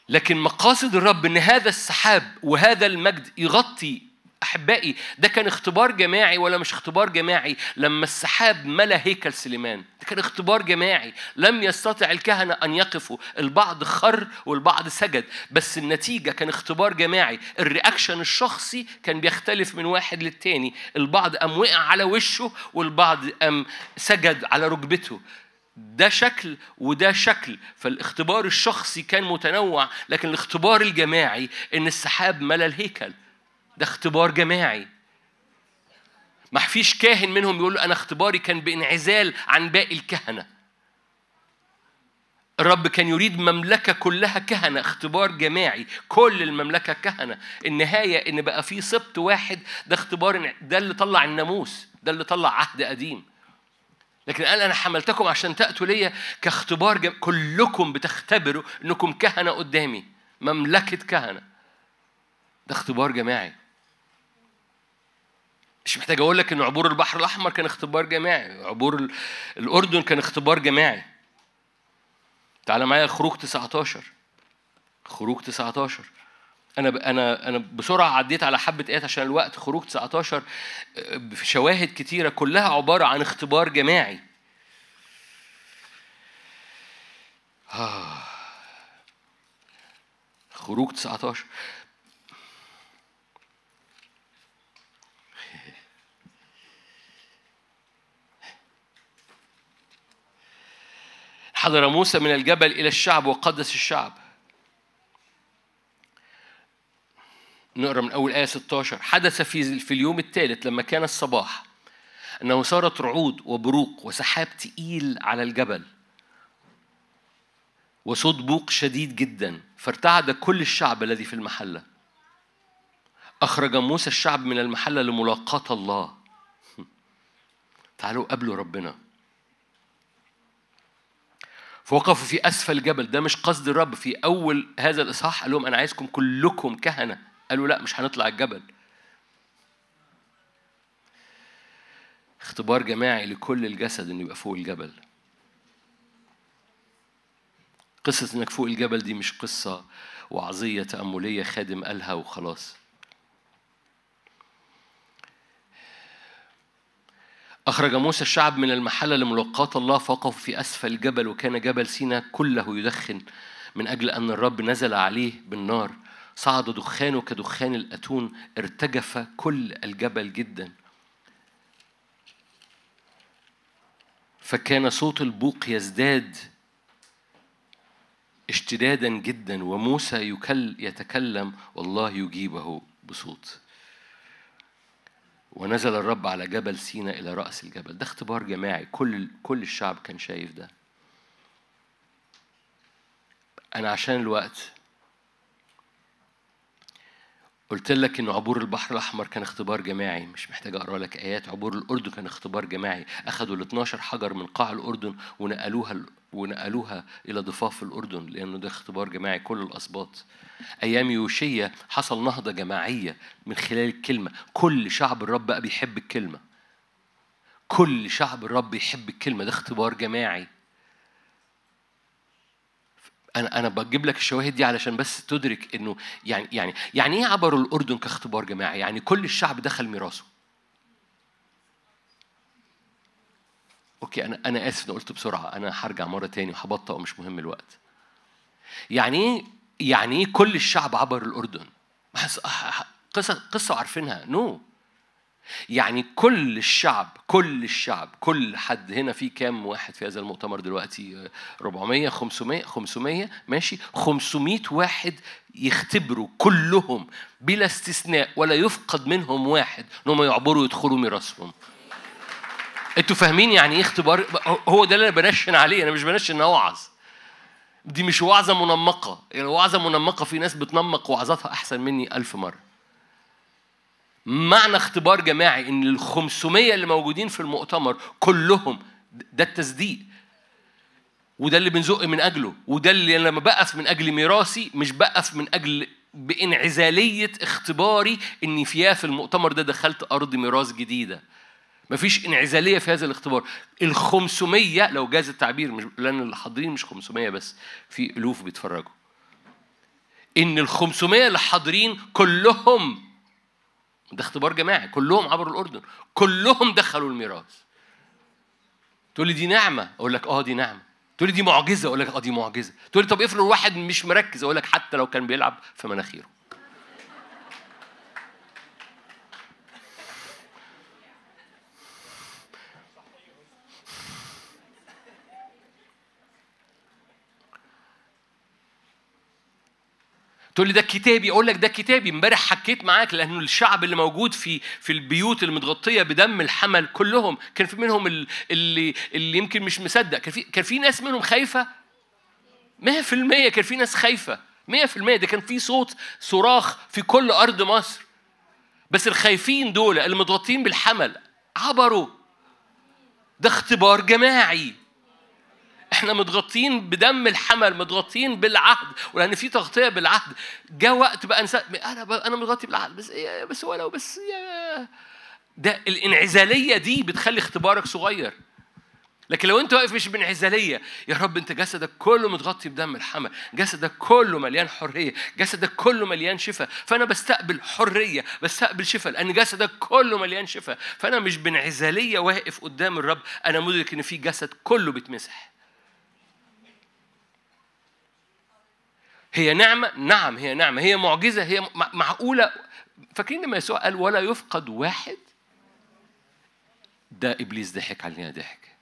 لكن مقاصد الرب ان هذا السحاب وهذا المجد يغطي احبائي ده كان اختبار جماعي ولا مش اختبار جماعي لما السحاب ملا هيكل سليمان ده كان اختبار جماعي لم يستطع الكهنه ان يقفوا البعض خر والبعض سجد بس النتيجه كان اختبار جماعي الرياكشن الشخصي كان بيختلف من واحد للتاني البعض قام وقع على وشه والبعض قام سجد على ركبته ده شكل وده شكل فالاختبار الشخصي كان متنوع لكن الاختبار الجماعي ان السحاب ملا الهيكل ده اختبار جماعي ما فيش كاهن منهم يقول انا اختباري كان بانعزال عن باقي الكهنه الرب كان يريد مملكة كلها كهنة اختبار جماعي كل المملكة كهنة النهاية إن بقى في سبط واحد ده اختبار ده اللي طلع الناموس ده اللي طلع عهد قديم لكن قال أنا حملتكم عشان تأتوا ليا كاختبار جم... كلكم بتختبروا أنكم كهنة قدامي مملكة كهنة ده اختبار جماعي مش محتاج أقول لك أن عبور البحر الأحمر كان اختبار جماعي عبور الأردن كان اختبار جماعي تعال معايا خروج 19 خروج 19 انا انا انا بسرعه عديت على حبه ايات عشان الوقت خروج 19 آه، شواهد كتيره كلها عباره عن اختبار جماعي آه. خروج 19 حضر موسى من الجبل إلى الشعب وقدس الشعب نقرا من اول ايه 16 حدث في في اليوم الثالث لما كان الصباح انه صارت رعود وبروق وسحاب تقيل على الجبل وصوت بوق شديد جدا فارتعد كل الشعب الذي في المحله اخرج موسى الشعب من المحله لملاقاه الله تعالوا قبلوا ربنا فوقفوا في اسفل الجبل ده مش قصد الرب في اول هذا الاصحاح قال لهم انا عايزكم كلكم كهنه قالوا لا مش هنطلع الجبل اختبار جماعي لكل الجسد انه يبقى فوق الجبل قصة انك فوق الجبل دي مش قصة وعظية تأملية خادم قالها وخلاص أخرج موسى الشعب من المحلة لملقاة الله فوقفوا في أسفل الجبل وكان جبل سينا كله يدخن من أجل أن الرب نزل عليه بالنار صعد دخانه كدخان الأتون ارتجف كل الجبل جدا فكان صوت البوق يزداد اشتدادا جدا وموسى يكل يتكلم والله يجيبه بصوت ونزل الرب على جبل سينا إلى رأس الجبل ده اختبار جماعي كل كل الشعب كان شايف ده أنا عشان الوقت قلت لك ان عبور البحر الاحمر كان اختبار جماعي مش محتاج اقرا لك ايات عبور الاردن كان اختبار جماعي اخذوا ال 12 حجر من قاع الاردن ونقلوها ونقلوها الى ضفاف الاردن لانه ده اختبار جماعي كل الاسباط ايام يوشية حصل نهضه جماعيه من خلال الكلمه كل شعب الرب بقى بيحب الكلمه كل شعب الرب يحب الكلمه ده اختبار جماعي انا انا بجيب لك الشواهد دي علشان بس تدرك انه يعني يعني يعني ايه عبروا الاردن كاختبار جماعي؟ يعني كل الشعب دخل ميراثه. اوكي انا انا اسف قلت بسرعه انا هرجع مره تاني وهبطأ ومش مهم الوقت. يعني ايه يعني ايه كل الشعب عبر الاردن؟ آه، آه، قصه قصه وعارفينها نو no. يعني كل الشعب كل الشعب كل حد هنا في كام واحد في هذا المؤتمر دلوقتي 400 500 500 ماشي 500 واحد يختبروا كلهم بلا استثناء ولا يفقد منهم واحد ان هم يعبروا يدخلوا ميراثهم انتوا فاهمين يعني ايه اختبار هو ده اللي انا بنشن عليه انا مش بنشن اوعظ دي مش وعظه منمقه يعني وعظه منمقه في ناس بتنمق وعظاتها احسن مني ألف مره معنى اختبار جماعي ان ال 500 اللي موجودين في المؤتمر كلهم ده التصديق وده اللي بنزق من اجله وده اللي انا لما بقف من اجل ميراثي مش بقف من اجل بانعزاليه اختباري اني فيها في المؤتمر ده دخلت ارض ميراث جديده مفيش انعزاليه في هذا الاختبار ال 500 لو جاز التعبير مش لان اللي حاضرين مش 500 بس في الوف بيتفرجوا ان ال 500 اللي حاضرين كلهم ده اختبار جماعي كلهم عبروا الأردن كلهم دخلوا الميراث تقول لي دي نعمة أقول لك أه دي نعمة تقول لي دي معجزة أقول لك أه دي معجزة تقول لي طب افرض واحد مش مركز أقول لك حتى لو كان بيلعب في مناخيره تقول لي ده كتابي اقول لك ده كتابي امبارح حكيت معاك لانه الشعب اللي موجود في في البيوت المتغطيه بدم الحمل كلهم كان في منهم اللي اللي يمكن مش مصدق كان في كان في ناس منهم خايفه 100% كان في ناس خايفه 100% ده كان في صوت صراخ في كل ارض مصر بس الخايفين دول المتغطين بالحمل عبروا ده اختبار جماعي احنا متغطين بدم الحمل متغطين بالعهد ولان في تغطيه بالعهد جاء وقت بقى انسى انا انا متغطي بالعهد بس إيه بس هو لو بس إيه ده الانعزاليه دي بتخلي اختبارك صغير لكن لو انت واقف مش بانعزاليه يا رب انت جسدك كله متغطي بدم الحمل جسدك كله مليان حريه جسدك كله مليان شفاء فانا بستقبل حريه بستقبل شفاء لان جسدك كله مليان شفاء فانا مش بانعزاليه واقف قدام الرب انا مدرك ان في جسد كله بيتمسح هي نعمة نعم هي نعمة هي معجزة هي معقولة فاكرين لما يسوع قال ولا يفقد واحد ده إبليس ضحك علينا ضحك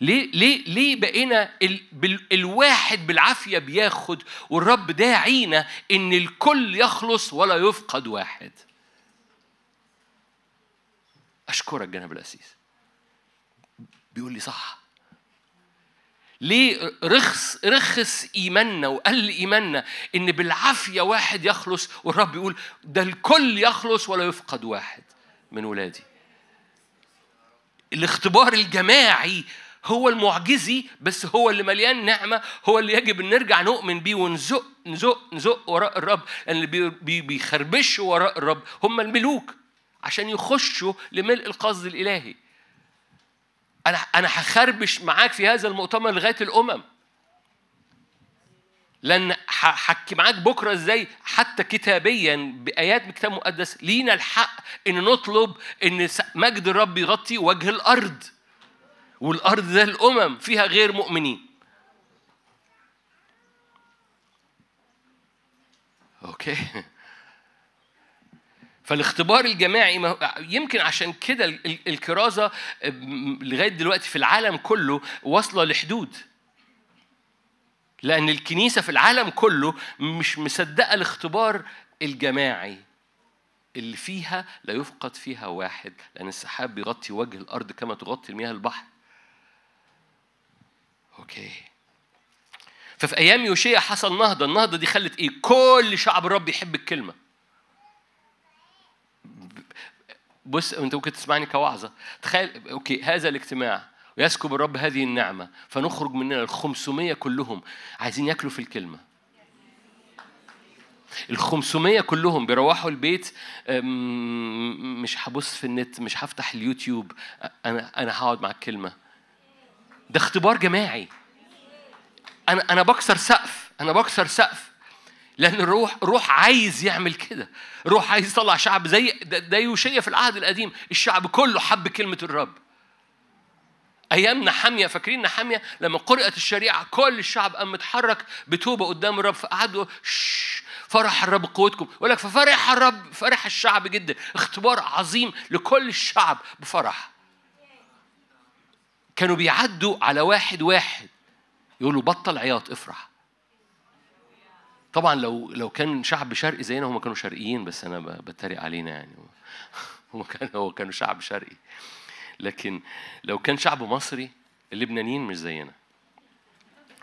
ليه ليه ليه بقينا ال بال الواحد بالعافيه بياخد والرب داعينا ان الكل يخلص ولا يفقد واحد اشكرك جناب الاسيس بيقول لي صح ليه رخص رخص ايماننا وقل ايماننا ان بالعافيه واحد يخلص والرب يقول ده الكل يخلص ولا يفقد واحد من ولادي الاختبار الجماعي هو المعجزي بس هو اللي مليان نعمة هو اللي يجب أن نرجع نؤمن بيه ونزق نزق نزق وراء الرب لأن اللي بيخربشوا وراء الرب هم الملوك عشان يخشوا لملء القصد الإلهي أنا أنا هخربش معاك في هذا المؤتمر لغاية الأمم لأن هحكي معاك بكرة إزاي حتى كتابيا بآيات الكتاب مقدس لينا الحق إن نطلب إن مجد الرب يغطي وجه الأرض والأرض ده الأمم فيها غير مؤمنين أوكي فالاختبار الجماعي يمكن عشان كده الكرازة لغاية دلوقتي في العالم كله واصلة لحدود لأن الكنيسة في العالم كله مش مصدقة الاختبار الجماعي اللي فيها لا يفقد فيها واحد لأن السحاب بيغطي وجه الأرض كما تغطي المياه البحر أوكي ففي أيام يوشيا حصل نهضة النهضة دي خلت إيه كل شعب الرب يحب الكلمة بص انت ممكن تسمعني كوعظه تخيل اوكي هذا الاجتماع ويسكب الرب هذه النعمه فنخرج مننا ال 500 كلهم عايزين ياكلوا في الكلمه ال 500 كلهم بيروحوا البيت مش هبص في النت مش هفتح اليوتيوب انا انا هقعد مع الكلمه ده اختبار جماعي انا انا بكسر سقف انا بكسر سقف لأن الروح روح عايز يعمل كده روح عايز يطلع شعب زي ده يوشيه في العهد القديم الشعب كله حب كلمة الرب أيام نحامية فاكرين نحامية لما قرأت الشريعة كل الشعب قام متحرك بتوبة قدام الرب فقعدوا فرح الرب قوتكم يقول لك ففرح الرب فرح الشعب جدا اختبار عظيم لكل الشعب بفرح كانوا بيعدوا على واحد واحد يقولوا بطل عياط افرح طبعا لو لو كان شعب شرقي زينا هم كانوا شرقيين بس انا بتريق علينا يعني هم كانوا كانوا شعب شرقي لكن لو كان شعب مصري اللبنانيين مش زينا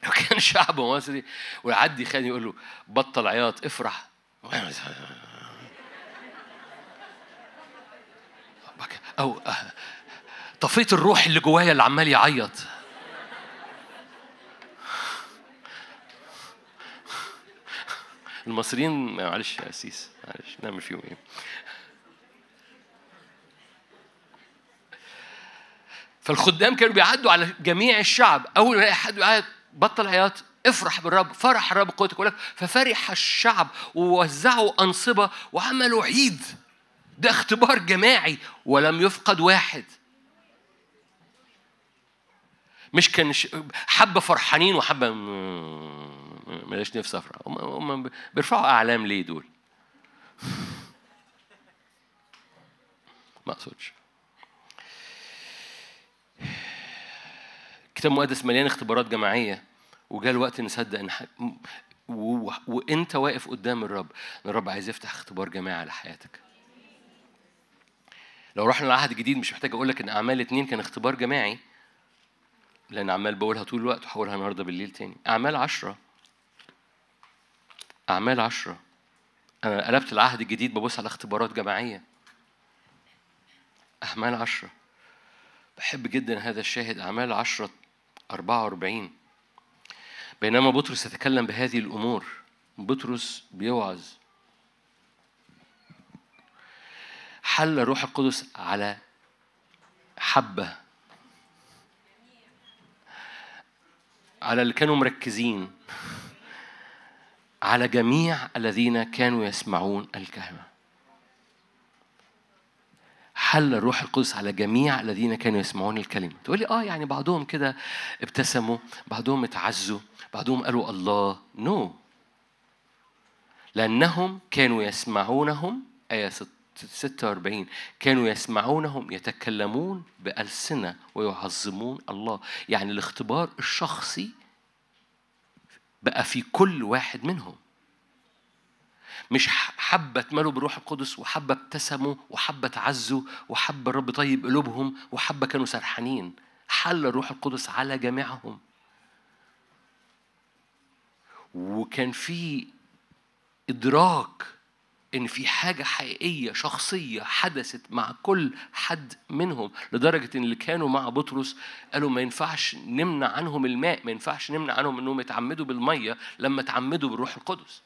لو كان شعب مصري ويعدي خان يقول له بطل عياط افرح او آه، طفيت الروح اللي جوايا اللي عمال يعيط المصريين معلش يا أسيس معلش نعمل فيهم إيه فالخدام كانوا بيعدوا على جميع الشعب أول ما حد قاعد بطل عياط افرح بالرب فرح الرب قوتك ولك ففرح الشعب ووزعوا أنصبة وعملوا عيد ده اختبار جماعي ولم يفقد واحد مش كان حبة فرحانين وحبة ملاش نفس افرح هم بيرفعوا اعلام ليه دول ما اقصدش الكتاب المقدس مليان اختبارات جماعيه وجاء الوقت نصدق ان و... وانت واقف قدام الرب الرب عايز يفتح اختبار جماعي على حياتك لو رحنا العهد الجديد مش محتاج اقول لك ان اعمال اتنين كان اختبار جماعي لان عمال بقولها طول الوقت وهقولها النهارده بالليل تاني اعمال عشرة أعمال عشرة أنا قلبت العهد الجديد ببص على اختبارات جماعية أعمال عشرة بحب جدا هذا الشاهد أعمال عشرة أربعة وأربعين بينما بطرس يتكلم بهذه الأمور بطرس بيوعظ حل الروح القدس على حبة على اللي كانوا مركزين على جميع الذين كانوا يسمعون الكلمة حل الروح القدس على جميع الذين كانوا يسمعون الكلمة تقول لي آه يعني بعضهم كده ابتسموا بعضهم اتعزوا بعضهم قالوا الله نو no. لأنهم كانوا يسمعونهم آية 46 كانوا يسمعونهم يتكلمون بألسنة ويعظمون الله يعني الاختبار الشخصي بقى في كل واحد منهم مش حبة اتملوا بالروح القدس وحبة ابتسموا وحبة تعزوا وحبة الرب طيب قلوبهم وحبة كانوا سرحانين حل الروح القدس على جميعهم وكان في إدراك إن في حاجة حقيقية شخصية حدثت مع كل حد منهم لدرجة إن اللي كانوا مع بطرس قالوا ما ينفعش نمنع عنهم الماء ما ينفعش نمنع عنهم إنهم يتعمدوا بالمية لما تعمدوا بالروح القدس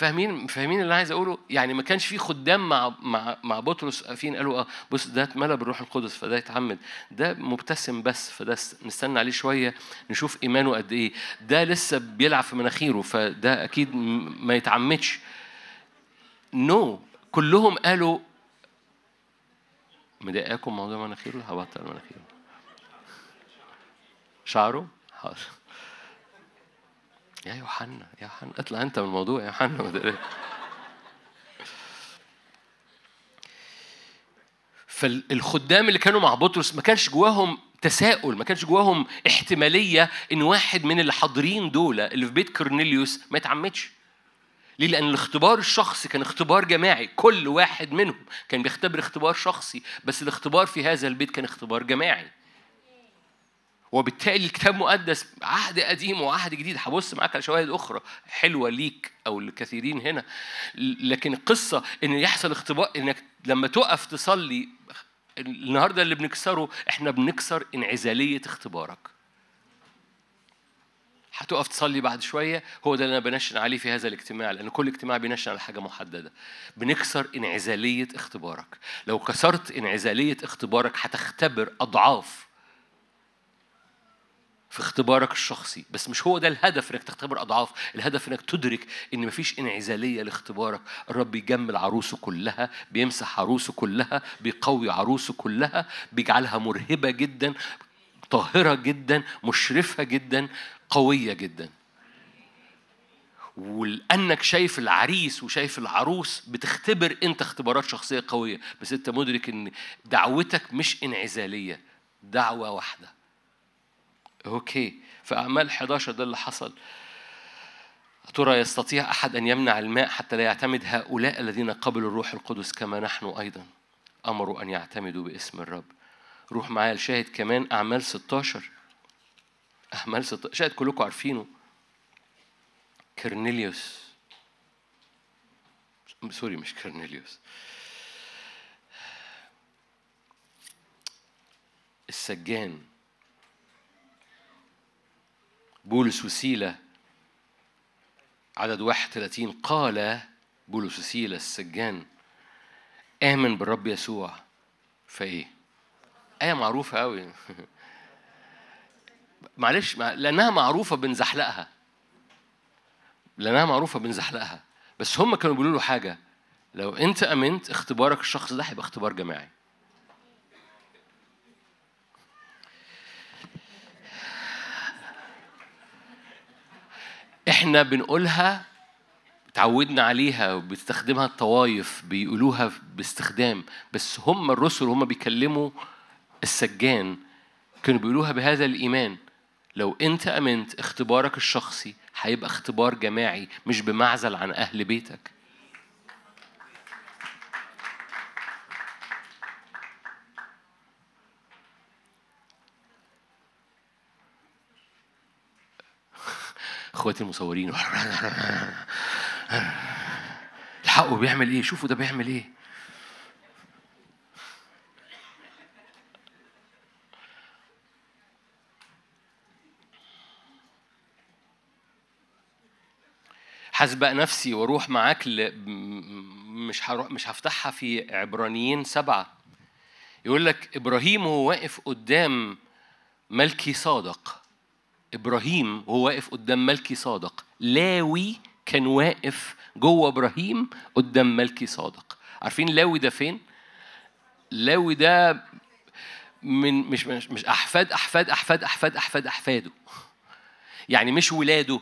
فاهمين فاهمين اللي عايز اقوله يعني ما كانش في خدام مع مع مع بطرس واقفين قالوا اه بص ده اتملى بالروح القدس فده يتعمد ده مبتسم بس فده نستنى عليه شويه نشوف ايمانه قد ايه ده لسه بيلعب في مناخيره فده اكيد ما يتعمدش نو no. كلهم قالوا مضايقاكم موضوع مناخيره هبطل مناخيره شعره حاضر يا يوحنا يا يوحنا اطلع انت من الموضوع يا يوحنا فالخدام اللي كانوا مع بطرس ما كانش جواهم تساؤل ما كانش جواهم احتمالية إن واحد من اللي حاضرين دول اللي في بيت كورنيليوس ما يتعمدش ليه؟ لأن الاختبار الشخصي كان اختبار جماعي، كل واحد منهم كان بيختبر اختبار شخصي، بس الاختبار في هذا البيت كان اختبار جماعي. وبالتالي الكتاب المقدس عهد قديم وعهد جديد هبص معاك على شواهد اخرى حلوه ليك او لكثيرين هنا لكن القصه ان يحصل اختبار انك لما تقف تصلي النهارده اللي بنكسره احنا بنكسر انعزاليه اختبارك هتقف تصلي بعد شويه هو ده اللي انا بنشن عليه في هذا الاجتماع لان كل اجتماع بينشن على حاجه محدده بنكسر انعزاليه اختبارك لو كسرت انعزاليه اختبارك هتختبر اضعاف في اختبارك الشخصي بس مش هو ده الهدف انك تختبر اضعاف الهدف انك تدرك ان مفيش انعزاليه لاختبارك الرب بيجمل عروسه كلها بيمسح عروسه كلها بيقوي عروسه كلها بيجعلها مرهبه جدا طاهره جدا مشرفه جدا قويه جدا ولانك شايف العريس وشايف العروس بتختبر انت اختبارات شخصيه قويه بس انت مدرك ان دعوتك مش انعزاليه دعوه واحده اوكي في اعمال 11 ده اللي حصل ترى يستطيع احد ان يمنع الماء حتى لا يعتمد هؤلاء الذين قبلوا الروح القدس كما نحن ايضا امروا ان يعتمدوا باسم الرب روح معايا لشاهد كمان اعمال 16 اعمال 16 شاهد كلكم عارفينه كرنيليوس سوري مش كرنيليوس السجان بولس وسيلة عدد 31 قال بولس وسيلة السجان آمن بالرب يسوع فإيه؟ آية معروفة أوي معلش لأنها معروفة بنزحلقها لأنها معروفة بنزحلقها بس هم كانوا بيقولوا له حاجة لو أنت آمنت اختبارك الشخص ده هيبقى اختبار جماعي احنا بنقولها تعودنا عليها وبيستخدمها الطوايف بيقولوها باستخدام بس هم الرسل هم بيكلموا السجان كانوا بيقولوها بهذا الإيمان لو أنت أمنت اختبارك الشخصي هيبقى اختبار جماعي مش بمعزل عن أهل بيتك اخواتي المصورين الحقوا بيعمل ايه شوفوا ده بيعمل ايه هسبق نفسي واروح معاك ل... مش هروح مش هفتحها في عبرانيين سبعه يقول لك ابراهيم وهو واقف قدام ملكي صادق ابراهيم وهو واقف قدام ملكي صادق لاوي كان واقف جوه ابراهيم قدام ملكي صادق عارفين لاوي ده فين لاوي ده من مش مش احفاد احفاد احفاد احفاد احفاد احفاده يعني مش ولاده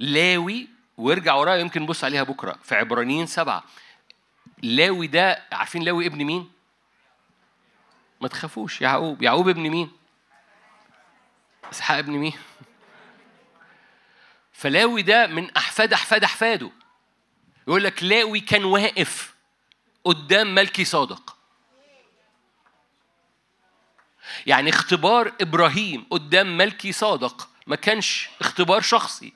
لاوي وارجع ورايا يمكن بص عليها بكره في عبرانيين سبعه لاوي ده عارفين لاوي ابن مين ما تخافوش يعقوب يعقوب ابن مين اسحاق ابن مين؟ فلاوي ده من احفاد احفاد احفاده يقول لك لاوي كان واقف قدام ملكي صادق يعني اختبار ابراهيم قدام ملكي صادق ما كانش اختبار شخصي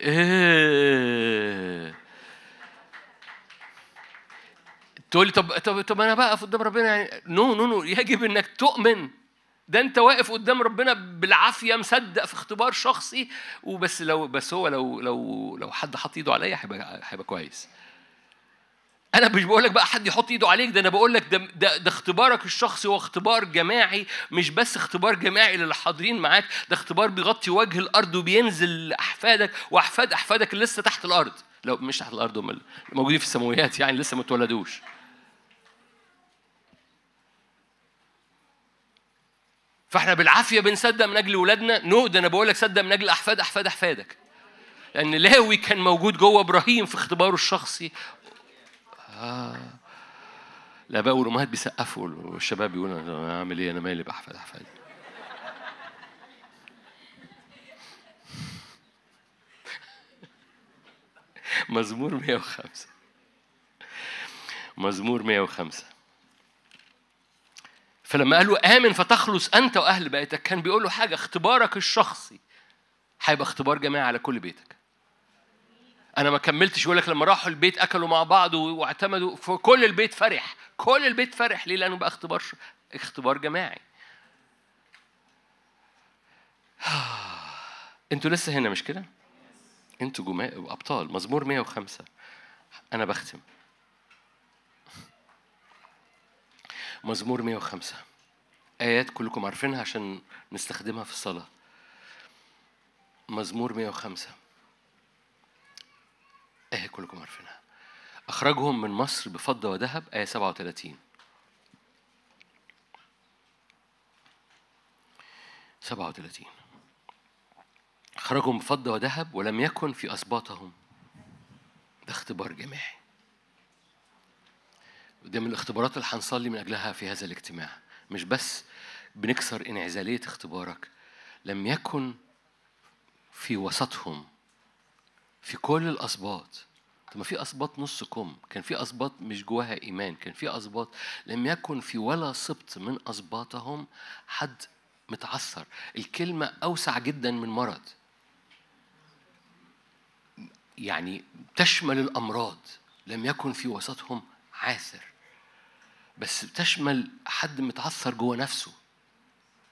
إيه. تقول لي طب طب طب انا بقى قدام ربنا يعني نو نو نو يجب انك تؤمن ده انت واقف قدام ربنا بالعافيه مصدق في اختبار شخصي وبس لو بس هو لو لو لو حد حط ايده عليا هيبقى هيبقى كويس انا مش بقول لك بقى حد يحط ايده عليك ده انا بقول لك ده, ده ده اختبارك الشخصي هو اختبار جماعي مش بس اختبار جماعي للحاضرين معاك ده اختبار بيغطي وجه الارض وبينزل لاحفادك واحفاد احفادك اللي لسه تحت الارض لو مش تحت الارض هم موجودين في السماويات يعني لسه ما اتولدوش فاحنا بالعافيه بنصدق من اجل اولادنا نو ده انا بقول لك صدق من اجل احفاد احفاد احفادك لان لاوي كان موجود جوه ابراهيم في اختباره الشخصي آه. لا بقى والامهات بيسقفوا والشباب بيقولوا انا اعمل ايه انا مالي باحفاد احفادي مزمور 105 مزمور 105 فلما قال له آمن فتخلص أنت وأهل بيتك كان بيقول له حاجة اختبارك الشخصي هيبقى اختبار جماعي على كل بيتك أنا ما كملتش يقول لك لما راحوا البيت أكلوا مع بعض واعتمدوا فكل البيت فرح كل البيت فرح ليه لأنه بقى اختبار اختبار جماعي انتوا لسه هنا مش كده؟ انتوا جماء ابطال مزمور 105 انا بختم مزمور 105 آيات كلكم عارفينها عشان نستخدمها في الصلاة مزمور 105 آية كلكم عارفينها أخرجهم من مصر بفضة وذهب آية 37 37 أخرجهم بفضة وذهب ولم يكن في أسباطهم ده اختبار جماعي ده من الاختبارات اللي هنصلي من أجلها في هذا الاجتماع مش بس بنكسر انعزالية اختبارك لم يكن في وسطهم في كل الأسباط طب ما في أسباط نص كم كان في أسباط مش جواها إيمان كان في أسباط لم يكن في ولا سبط من أسباطهم حد متعثر الكلمة أوسع جدا من مرض يعني تشمل الأمراض لم يكن في وسطهم عاثر بس بتشمل حد متعثر جوه نفسه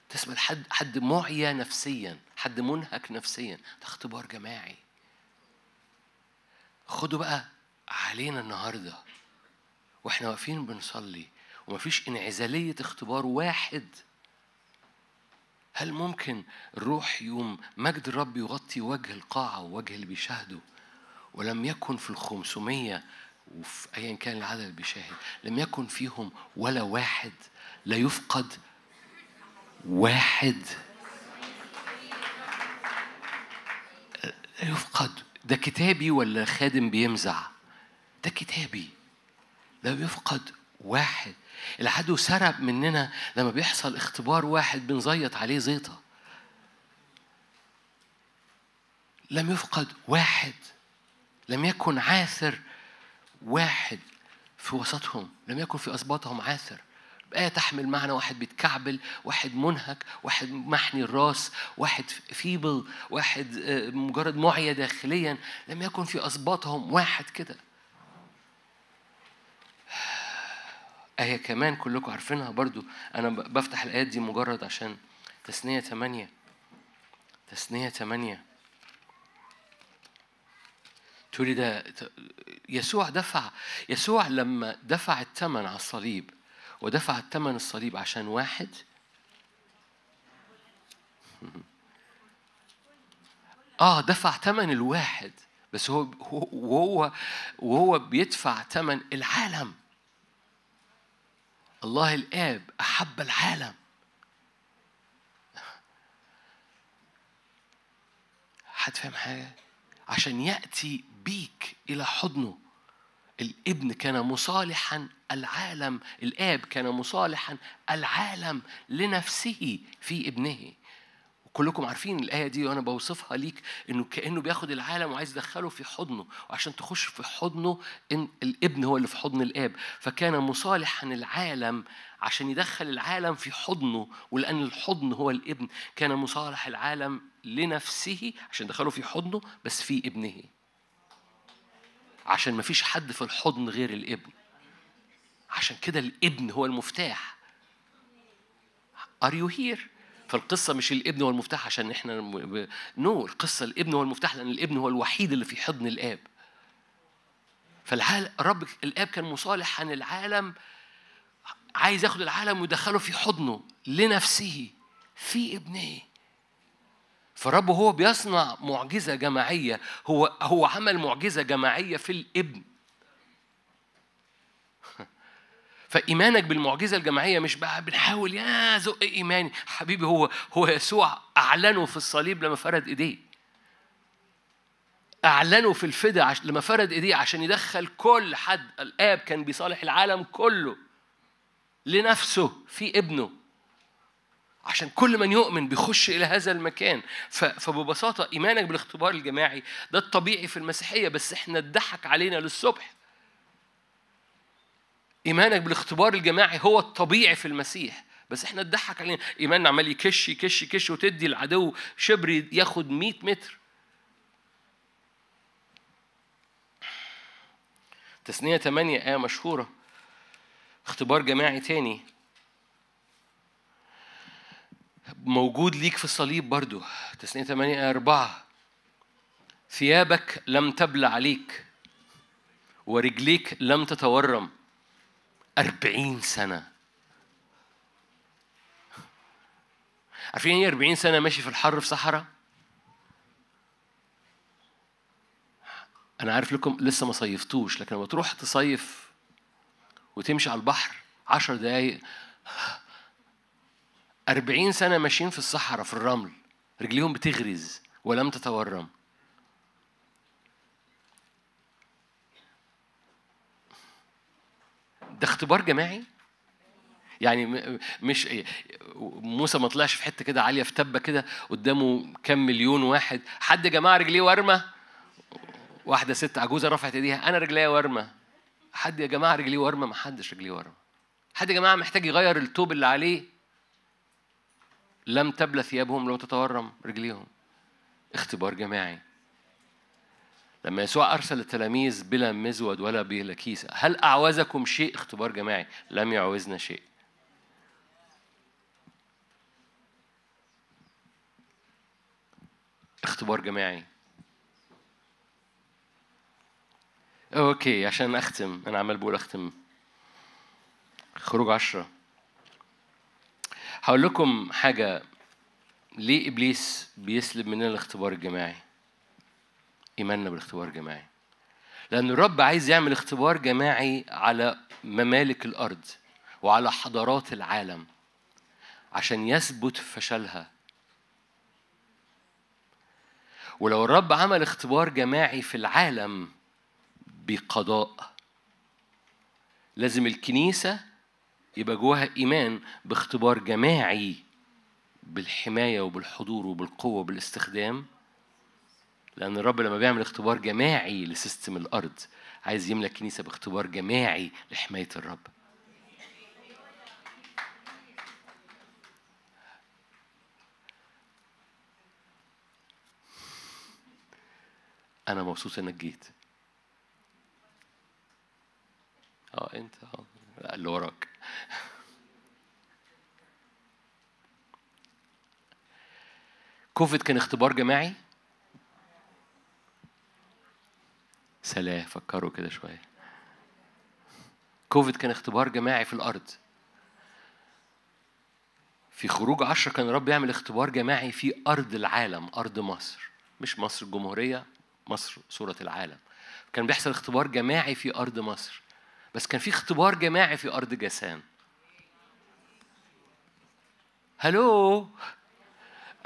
تشمل حد حد معيا نفسيا حد منهك نفسيا ده اختبار جماعي خدوا بقى علينا النهارده واحنا واقفين بنصلي ومفيش انعزالية اختبار واحد هل ممكن الروح يوم مجد الرب يغطي وجه القاعة ووجه اللي بيشاهده ولم يكن في الخمسمية وفي أيا كان العدد اللي بيشاهد لم يكن فيهم ولا واحد لا يفقد واحد لا يفقد ده كتابي ولا خادم بيمزع ده كتابي لا يفقد واحد العدو سرب مننا لما بيحصل اختبار واحد بنزيط عليه زيطه لم يفقد واحد لم يكن عاثر واحد في وسطهم لم يكن في أسباطهم عاثر آية تحمل معنى واحد بيتكعبل واحد منهك واحد محني الراس واحد فيبل واحد آه، مجرد معية داخليا لم يكن في أسباطهم واحد كده آه، آية كمان كلكم عارفينها برضو أنا بفتح الآيات دي مجرد عشان تسنية ثمانية تسنية ثمانية تقولي ده يسوع دفع يسوع لما دفع الثمن على الصليب ودفع الثمن الصليب عشان واحد اه دفع ثمن الواحد بس هو وهو وهو بيدفع ثمن العالم الله الاب احب العالم حد فاهم حاجه عشان ياتي بيك إلى حضنه الابن كان مصالحا العالم الاب كان مصالحا العالم لنفسه في ابنه كلكم عارفين الآية دي وأنا بوصفها ليك إنه كأنه بياخد العالم وعايز يدخله في حضنه وعشان تخش في حضنه إن الابن هو اللي في حضن الآب فكان مصالحا العالم عشان يدخل العالم في حضنه ولأن الحضن هو الابن كان مصالح العالم لنفسه عشان يدخله في حضنه بس في ابنه عشان ما فيش حد في الحضن غير الابن عشان كده الابن هو المفتاح ار يو هير فالقصة مش الابن هو المفتاح عشان احنا ب... نو القصة الابن هو المفتاح لأن الابن هو الوحيد اللي في حضن الآب فالعالم رب الآب كان مصالح عن العالم عايز ياخد العالم ويدخله في حضنه لنفسه في ابنه فالرب هو بيصنع معجزة جماعية هو هو عمل معجزة جماعية في الابن فإيمانك بالمعجزة الجماعية مش بقى بنحاول يا زق إيماني حبيبي هو هو يسوع أعلنه في الصليب لما فرد إيديه أعلنه في الفدا عش... لما فرد إيديه عشان يدخل كل حد الآب كان بيصالح العالم كله لنفسه في ابنه عشان كل من يؤمن بيخش الى هذا المكان فببساطه ايمانك بالاختبار الجماعي ده الطبيعي في المسيحيه بس احنا اتضحك علينا للصبح ايمانك بالاختبار الجماعي هو الطبيعي في المسيح بس احنا اتضحك علينا ايماننا عمال يكش يكش يكش وتدي العدو شبر ياخد 100 متر تثنية 8 آية مشهورة اختبار جماعي تاني موجود ليك في الصليب برضو تسنية 8 أربعة ثيابك لم تبلع عليك ورجليك لم تتورم أربعين سنة عارفين يعني ايه 40 سنة ماشي في الحر في صحراء؟ أنا عارف لكم لسه ما صيفتوش لكن لما تروح تصيف وتمشي على البحر عشر دقايق 40 سنة ماشيين في الصحراء في الرمل رجليهم بتغرز ولم تتورم ده اختبار جماعي يعني مش موسى ما طلعش في حته كده عاليه في تبه كده قدامه كام مليون واحد حد يا جماعه رجليه وارمه واحده ست عجوزه رفعت ايديها انا رجليا وارمه حد يا جماعه رجليه وارمه ما حدش رجليه وارمه حد يا جماعه محتاج يغير التوب اللي عليه لم تبلى ثيابهم لو تتورم رجليهم اختبار جماعي لما يسوع أرسل التلاميذ بلا مزود ولا بلا كيسة هل أعوزكم شيء اختبار جماعي لم يعوزنا شيء اختبار جماعي اوكي عشان اختم انا عمال بقول اختم خروج عشرة هقول لكم حاجة ليه إبليس بيسلب مننا الاختبار الجماعي؟ إيماننا بالاختبار الجماعي. لأن الرب عايز يعمل اختبار جماعي على ممالك الأرض وعلى حضارات العالم عشان يثبت فشلها. ولو الرب عمل اختبار جماعي في العالم بقضاء لازم الكنيسة يبقى جواها إيمان باختبار جماعي بالحماية وبالحضور وبالقوة وبالاستخدام لأن الرب لما بيعمل اختبار جماعي لسيستم الأرض عايز يملى الكنيسة باختبار جماعي لحماية الرب أنا مبسوط إنك جيت. أه أنت أه اللي وراك كوفيد كان اختبار جماعي سلام فكروا كده شويه كوفيد كان اختبار جماعي في الارض في خروج عشرة كان رب يعمل اختبار جماعي في أرض العالم أرض مصر مش مصر الجمهورية مصر صورة العالم كان بيحصل اختبار جماعي في أرض مصر بس كان في اختبار جماعي في أرض جسام هلو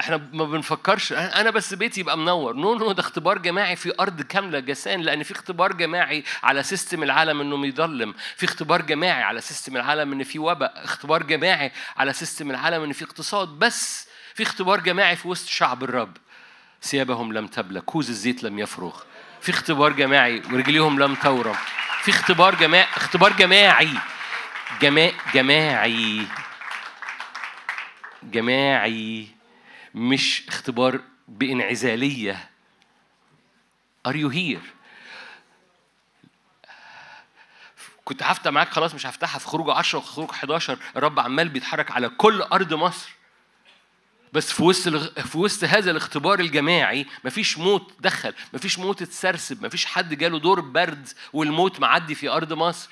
احنا ما بنفكرش انا بس بيتي يبقى منور نو نو ده اختبار جماعي في ارض كامله جسان لان في اختبار جماعي على سيستم العالم انه بيضلم في اختبار جماعي على سيستم العالم ان في وباء اختبار جماعي على سيستم العالم ان في اقتصاد بس في اختبار جماعي في وسط شعب الرب ثيابهم لم تبلى كوز الزيت لم يفرغ في اختبار جماعي ورجليهم لم تورم في اختبار جماع اختبار جماعي جما... جماعي جماعي مش اختبار بانعزالية Are you here؟ كنت هفتح معاك خلاص مش هفتحها في خروج 10 وخروج 11 الرب عمال بيتحرك على كل أرض مصر بس في وسط في وسط هذا الاختبار الجماعي مفيش موت دخل مفيش موت اتسرسب مفيش حد جاله دور برد والموت معدي في ارض مصر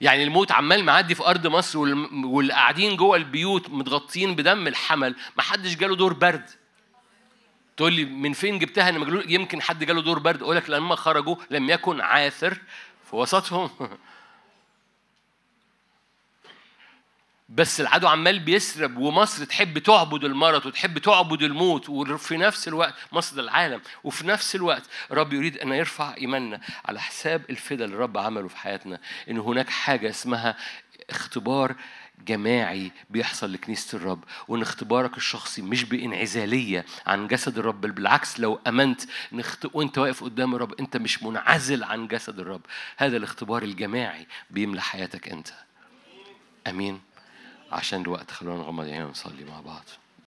يعني الموت عمال معدي في ارض مصر واللي قاعدين جوه البيوت متغطين بدم الحمل ما حدش جاله دور برد تقول لي من فين جبتها ان يمكن حد جاله دور برد اقول لك لما خرجوا لم يكن عاثر في وسطهم بس العدو عمال بيسرب ومصر تحب تعبد المرض وتحب تعبد الموت وفي نفس الوقت مصر العالم وفي نفس الوقت رب يريد ان يرفع ايماننا على حساب الفدا اللي الرب عمله في حياتنا ان هناك حاجه اسمها اختبار جماعي بيحصل لكنيسة الرب وإن اختبارك الشخصي مش بانعزالية عن جسد الرب بالعكس لو أمنت نخت... وأنت واقف قدام الرب أنت مش منعزل عن جسد الرب هذا الاختبار الجماعي بيملى حياتك أنت أمين عشان الوقت خلونا نغمض عينينا ونصلي مع بعض